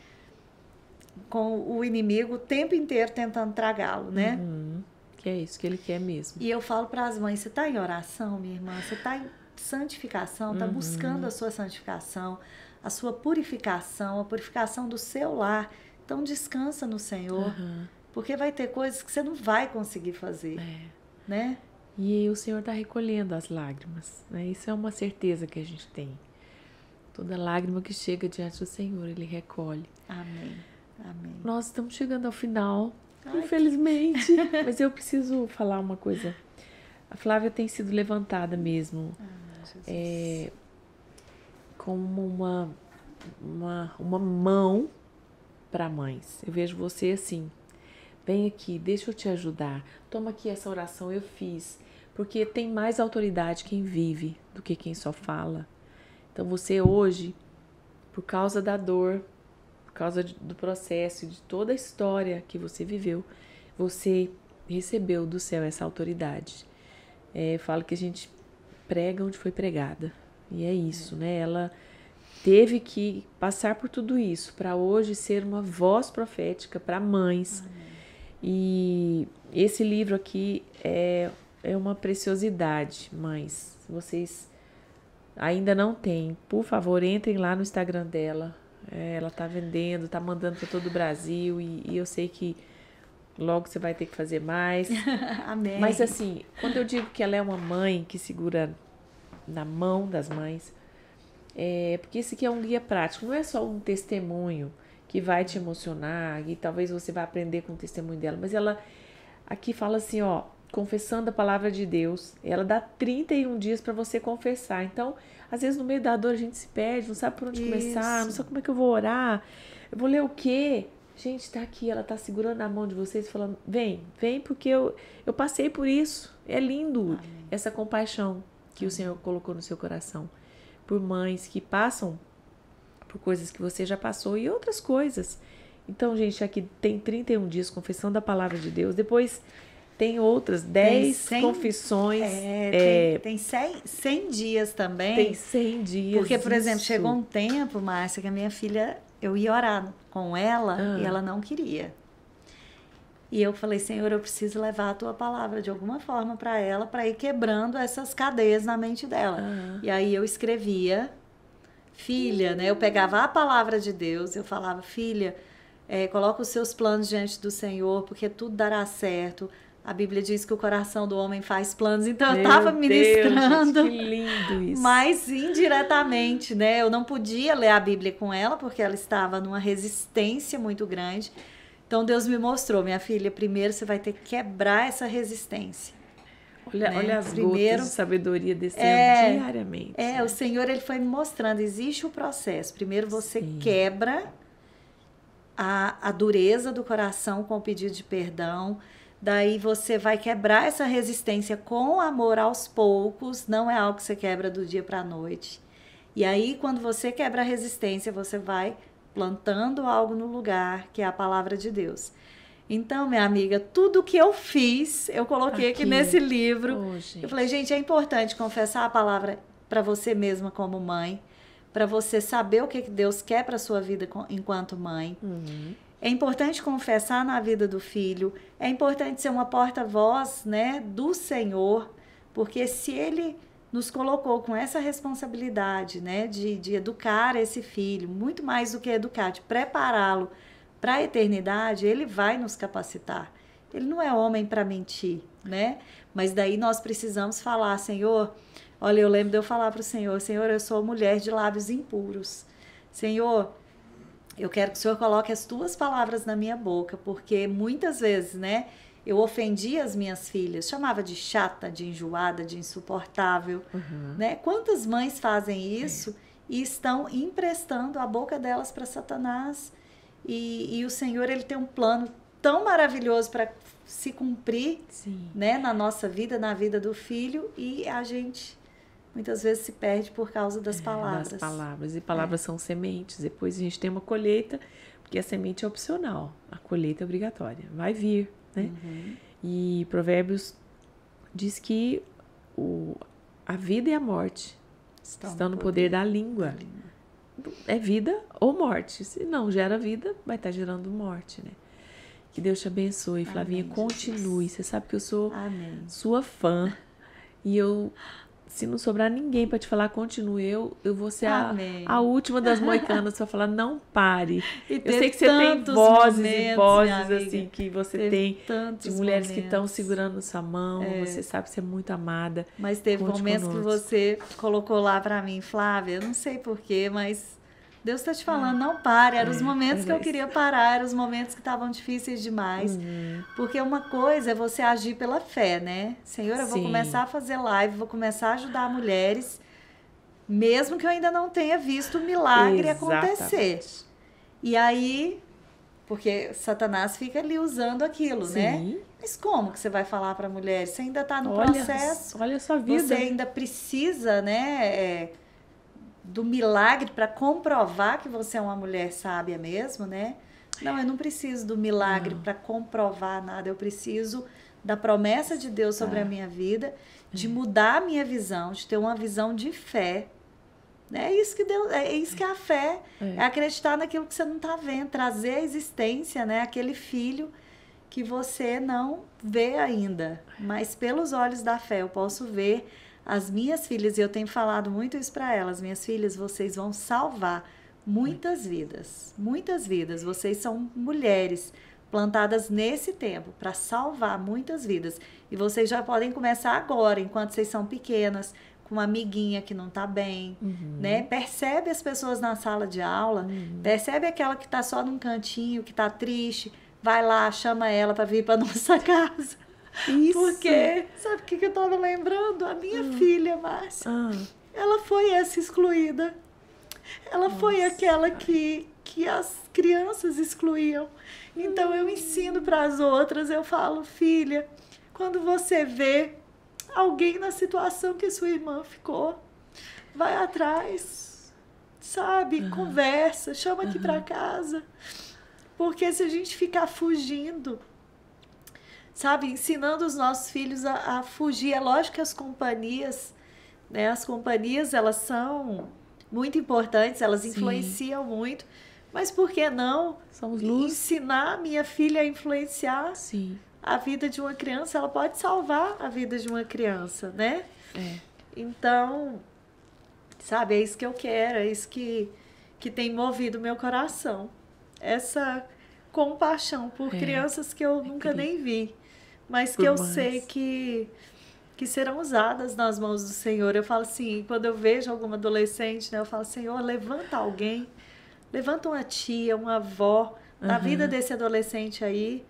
com o inimigo o tempo inteiro tentando tragá-lo, né? Uhum. Que é isso que ele quer mesmo. E eu falo para as mães: você está em oração, minha irmã? Você está em santificação, está uhum. buscando a sua santificação, a sua purificação, a purificação do seu lar. Então descansa no Senhor, uhum. porque vai ter coisas que você não vai conseguir fazer, é. né? E o Senhor está recolhendo as lágrimas, né? Isso é uma certeza que a gente tem. Toda lágrima que chega diante do Senhor, Ele recolhe. Amém. Amém. Nós estamos chegando ao final, Ai, infelizmente. Que... mas eu preciso falar uma coisa. A Flávia tem sido levantada mesmo. Ah é, como uma, uma, uma mão para mães. Eu vejo você assim. Vem aqui, deixa eu te ajudar. Toma aqui essa oração, eu fiz. Porque tem mais autoridade quem vive do que quem só fala. Então você hoje, por causa da dor, por causa de, do processo, de toda a história que você viveu, você recebeu do céu essa autoridade. É, eu falo que a gente prega onde foi pregada. E é isso, né? Ela teve que passar por tudo isso para hoje ser uma voz profética para mães. Amém. E esse livro aqui é, é uma preciosidade, mães. Se vocês ainda não têm, por favor, entrem lá no Instagram dela. É, ela tá vendendo, tá mandando para todo o Brasil e, e eu sei que Logo você vai ter que fazer mais. Amém. Mas assim, quando eu digo que ela é uma mãe que segura na mão das mães, é porque esse aqui é um guia prático, não é só um testemunho que vai te emocionar e talvez você vá aprender com o testemunho dela, mas ela aqui fala assim, ó, confessando a palavra de Deus, ela dá 31 dias para você confessar. Então, às vezes no meio da dor a gente se perde, não sabe por onde Isso. começar, não sabe como é que eu vou orar, eu vou ler o quê? Gente, está aqui, ela está segurando a mão de vocês, falando: vem, vem, porque eu, eu passei por isso. É lindo Amém. essa compaixão que Amém. o Senhor colocou no seu coração por mães que passam por coisas que você já passou e outras coisas. Então, gente, aqui tem 31 dias confissão da palavra de Deus. Depois tem outras 10 tem 100, confissões. É, é, tem, tem 100, 100 dias também. Tem 100 dias. Porque, por exemplo, chegou um tempo, Márcia, que a minha filha eu ia orar com ela e ah. ela não queria. E eu falei, Senhor, eu preciso levar a tua palavra de alguma forma para ela, para ir quebrando essas cadeias na mente dela. Ah. E aí eu escrevia, filha, né? Eu pegava a palavra de Deus, eu falava, filha, é, coloca os seus planos diante do Senhor, porque tudo dará certo. A Bíblia diz que o coração do homem faz planos. Então Meu eu estava ministrando. Deus, que lindo isso. Mas indiretamente, né? Eu não podia ler a Bíblia com ela porque ela estava numa resistência muito grande. Então Deus me mostrou, minha filha, primeiro você vai ter que quebrar essa resistência. Olha, né? olha as primeiro, gotas de sabedoria descendo é, diariamente. É, né? o Senhor ele foi me mostrando, existe o um processo. Primeiro você Sim. quebra a, a dureza do coração com o pedido de perdão. Daí você vai quebrar essa resistência com amor aos poucos, não é algo que você quebra do dia para a noite. E aí, quando você quebra a resistência, você vai plantando algo no lugar, que é a palavra de Deus. Então, minha amiga, tudo que eu fiz, eu coloquei aqui, aqui nesse livro. Oh, eu falei, gente, é importante confessar a palavra para você mesma como mãe, para você saber o que Deus quer para sua vida enquanto mãe. Uhum. É importante confessar na vida do filho, é importante ser uma porta-voz, né, do Senhor, porque se ele nos colocou com essa responsabilidade, né, de, de educar esse filho, muito mais do que educar, de prepará-lo para a eternidade, ele vai nos capacitar. Ele não é homem para mentir, né? Mas daí nós precisamos falar, Senhor, olha, eu lembro de eu falar para o Senhor, Senhor, eu sou mulher de lábios impuros. Senhor, eu quero que o Senhor coloque as tuas palavras na minha boca, porque muitas vezes, né, eu ofendia as minhas filhas, chamava de chata, de enjoada, de insuportável, uhum. né? Quantas mães fazem isso é. e estão emprestando a boca delas para Satanás? E, e o Senhor, ele tem um plano tão maravilhoso para se cumprir, Sim. né, na nossa vida, na vida do filho, e a gente muitas vezes se perde por causa das é, palavras. Das palavras. E é. palavras é. são sementes. Depois a gente tem uma colheita, porque a semente é opcional, a colheita é obrigatória. Vai vir, né? Uhum. E Provérbios diz que o, a vida e a morte estão, estão no poder, poder da, língua. da língua. É vida ou morte. Se não gera vida, vai estar gerando morte, né? Que Deus te abençoe, Flavinha. Amém, continue. Jesus. Você sabe que eu sou Amém. sua fã. E eu se não sobrar ninguém para te falar, continue eu, eu vou ser a, a, última das moicanas para falar, não pare. eu sei que você tem vozes momentos, e vozes assim que você tem de mulheres momentos. que estão segurando sua mão, é. você sabe que você é muito amada. Mas teve Conte momentos conosco. que você colocou lá para mim, Flávia, eu não sei porquê, mas Deus está te falando, ah, não pare. Eram os é, momentos que eu queria parar, eram os momentos que estavam difíceis demais. Uhum. Porque uma coisa é você agir pela fé, né? Senhor, eu vou começar a fazer live, vou começar a ajudar mulheres, mesmo que eu ainda não tenha visto o milagre Exatamente. acontecer. E aí, porque Satanás fica ali usando aquilo, né? Sim. né? Mas como que você vai falar para a mulher? Você ainda está no olha, processo. Olha a sua vida. Você ainda precisa, né? É, do milagre para comprovar que você é uma mulher sábia mesmo, né? Não, eu não preciso do milagre para comprovar nada, eu preciso da promessa de Deus sobre tá. a minha vida, de hum. mudar a minha visão, de ter uma visão de fé. É isso que Deus, é isso que é a fé, é, é acreditar naquilo que você não está vendo, trazer a existência, né, aquele filho que você não vê ainda, mas pelos olhos da fé eu posso ver as minhas filhas, e eu tenho falado muito isso para elas, minhas filhas, vocês vão salvar muitas vidas, muitas vidas. Vocês são mulheres plantadas nesse tempo para salvar muitas vidas. E vocês já podem começar agora, enquanto vocês são pequenas, com uma amiguinha que não está bem, uhum. né? Percebe as pessoas na sala de aula, uhum. percebe aquela que está só num cantinho, que está triste, vai lá, chama ela para vir para nossa casa. Isso. Porque, sabe o que, eu estava lembrando? A minha hum. filha, Márcia, hum. ela foi essa excluída. Ela Nossa. foi aquela que, que as crianças excluíam. Então, hum. eu ensino hum. para as outras, eu falo, filha, quando você vê alguém na situação que sua irmã ficou, vai atrás, sabe? Uhum. Conversa, chama aqui uhum. para casa. Porque se a gente ficar fugindo, sabe, ensinando os nossos filhos a, a fugir. É lógico que as companhias, né, as companhias, elas são muito importantes, elas influenciam muito, mas por que não Somos luz. ensinar minha filha a influenciar Sim. a vida de uma criança? Ela pode salvar a vida de uma criança, né? É. Então, sabe, é isso que eu quero, é isso que, que tem movido meu coração. Essa compaixão por é. crianças que eu é nunca incrível. nem vi mas que eu mais. sei que que serão usadas nas mãos do Senhor. Eu falo assim, quando eu vejo alguma adolescente, né, eu falo, Senhor, levanta alguém, levanta uma tia, uma avó, uhum. na vida desse adolescente aí.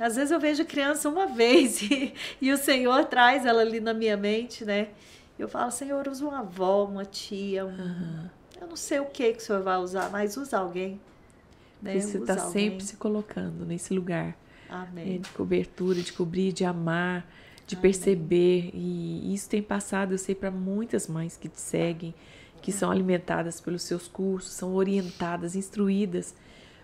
Às vezes eu vejo criança uma vez e, e o Senhor traz ela ali na minha mente, né? Eu falo, Senhor, usa uma avó, uma tia, um... uhum. eu não sei o que que o Senhor vai usar, mas usa alguém. Né? Você está sempre se colocando nesse lugar Amém. É, de cobertura, de cobrir, de amar, de Amém. perceber. E isso tem passado, eu sei, para muitas mães que te seguem, que são alimentadas pelos seus cursos, são orientadas, instruídas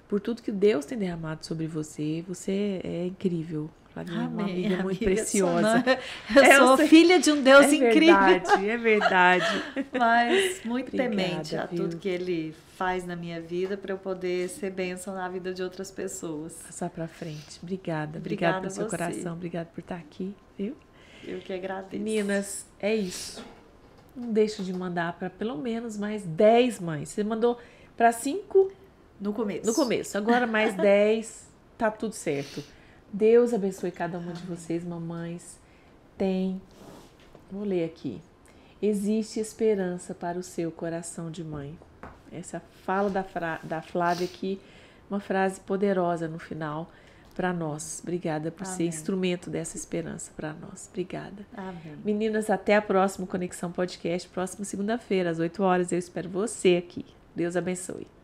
por tudo que Deus tem derramado sobre você. Você é incrível. Para mim, é Amém, uma amiga, amiga muito preciosa. Eu sou, eu sou filha de um Deus é incrível. É verdade, é verdade. Mas muito Obrigada, temente a viu? tudo que ele faz na minha vida para eu poder ser bênção na vida de outras pessoas. Passar para frente. Obrigada. Obrigada, Obrigada pelo seu coração. Obrigada por estar aqui, viu? Eu que agradeço. Meninas, é isso. Não deixe de mandar para pelo menos mais 10 mães. Você mandou para 5 no começo. No começo. Agora mais 10, tá tudo certo. Deus abençoe cada uma de vocês, mamães. Tem, vou ler aqui. Existe esperança para o seu coração de mãe. Essa fala da, Fra, da Flávia aqui, uma frase poderosa no final para nós. Obrigada por Amém. ser instrumento dessa esperança para nós. Obrigada. Amém. Meninas, até a próxima Conexão Podcast, próxima segunda-feira, às 8 horas. Eu espero você aqui. Deus abençoe.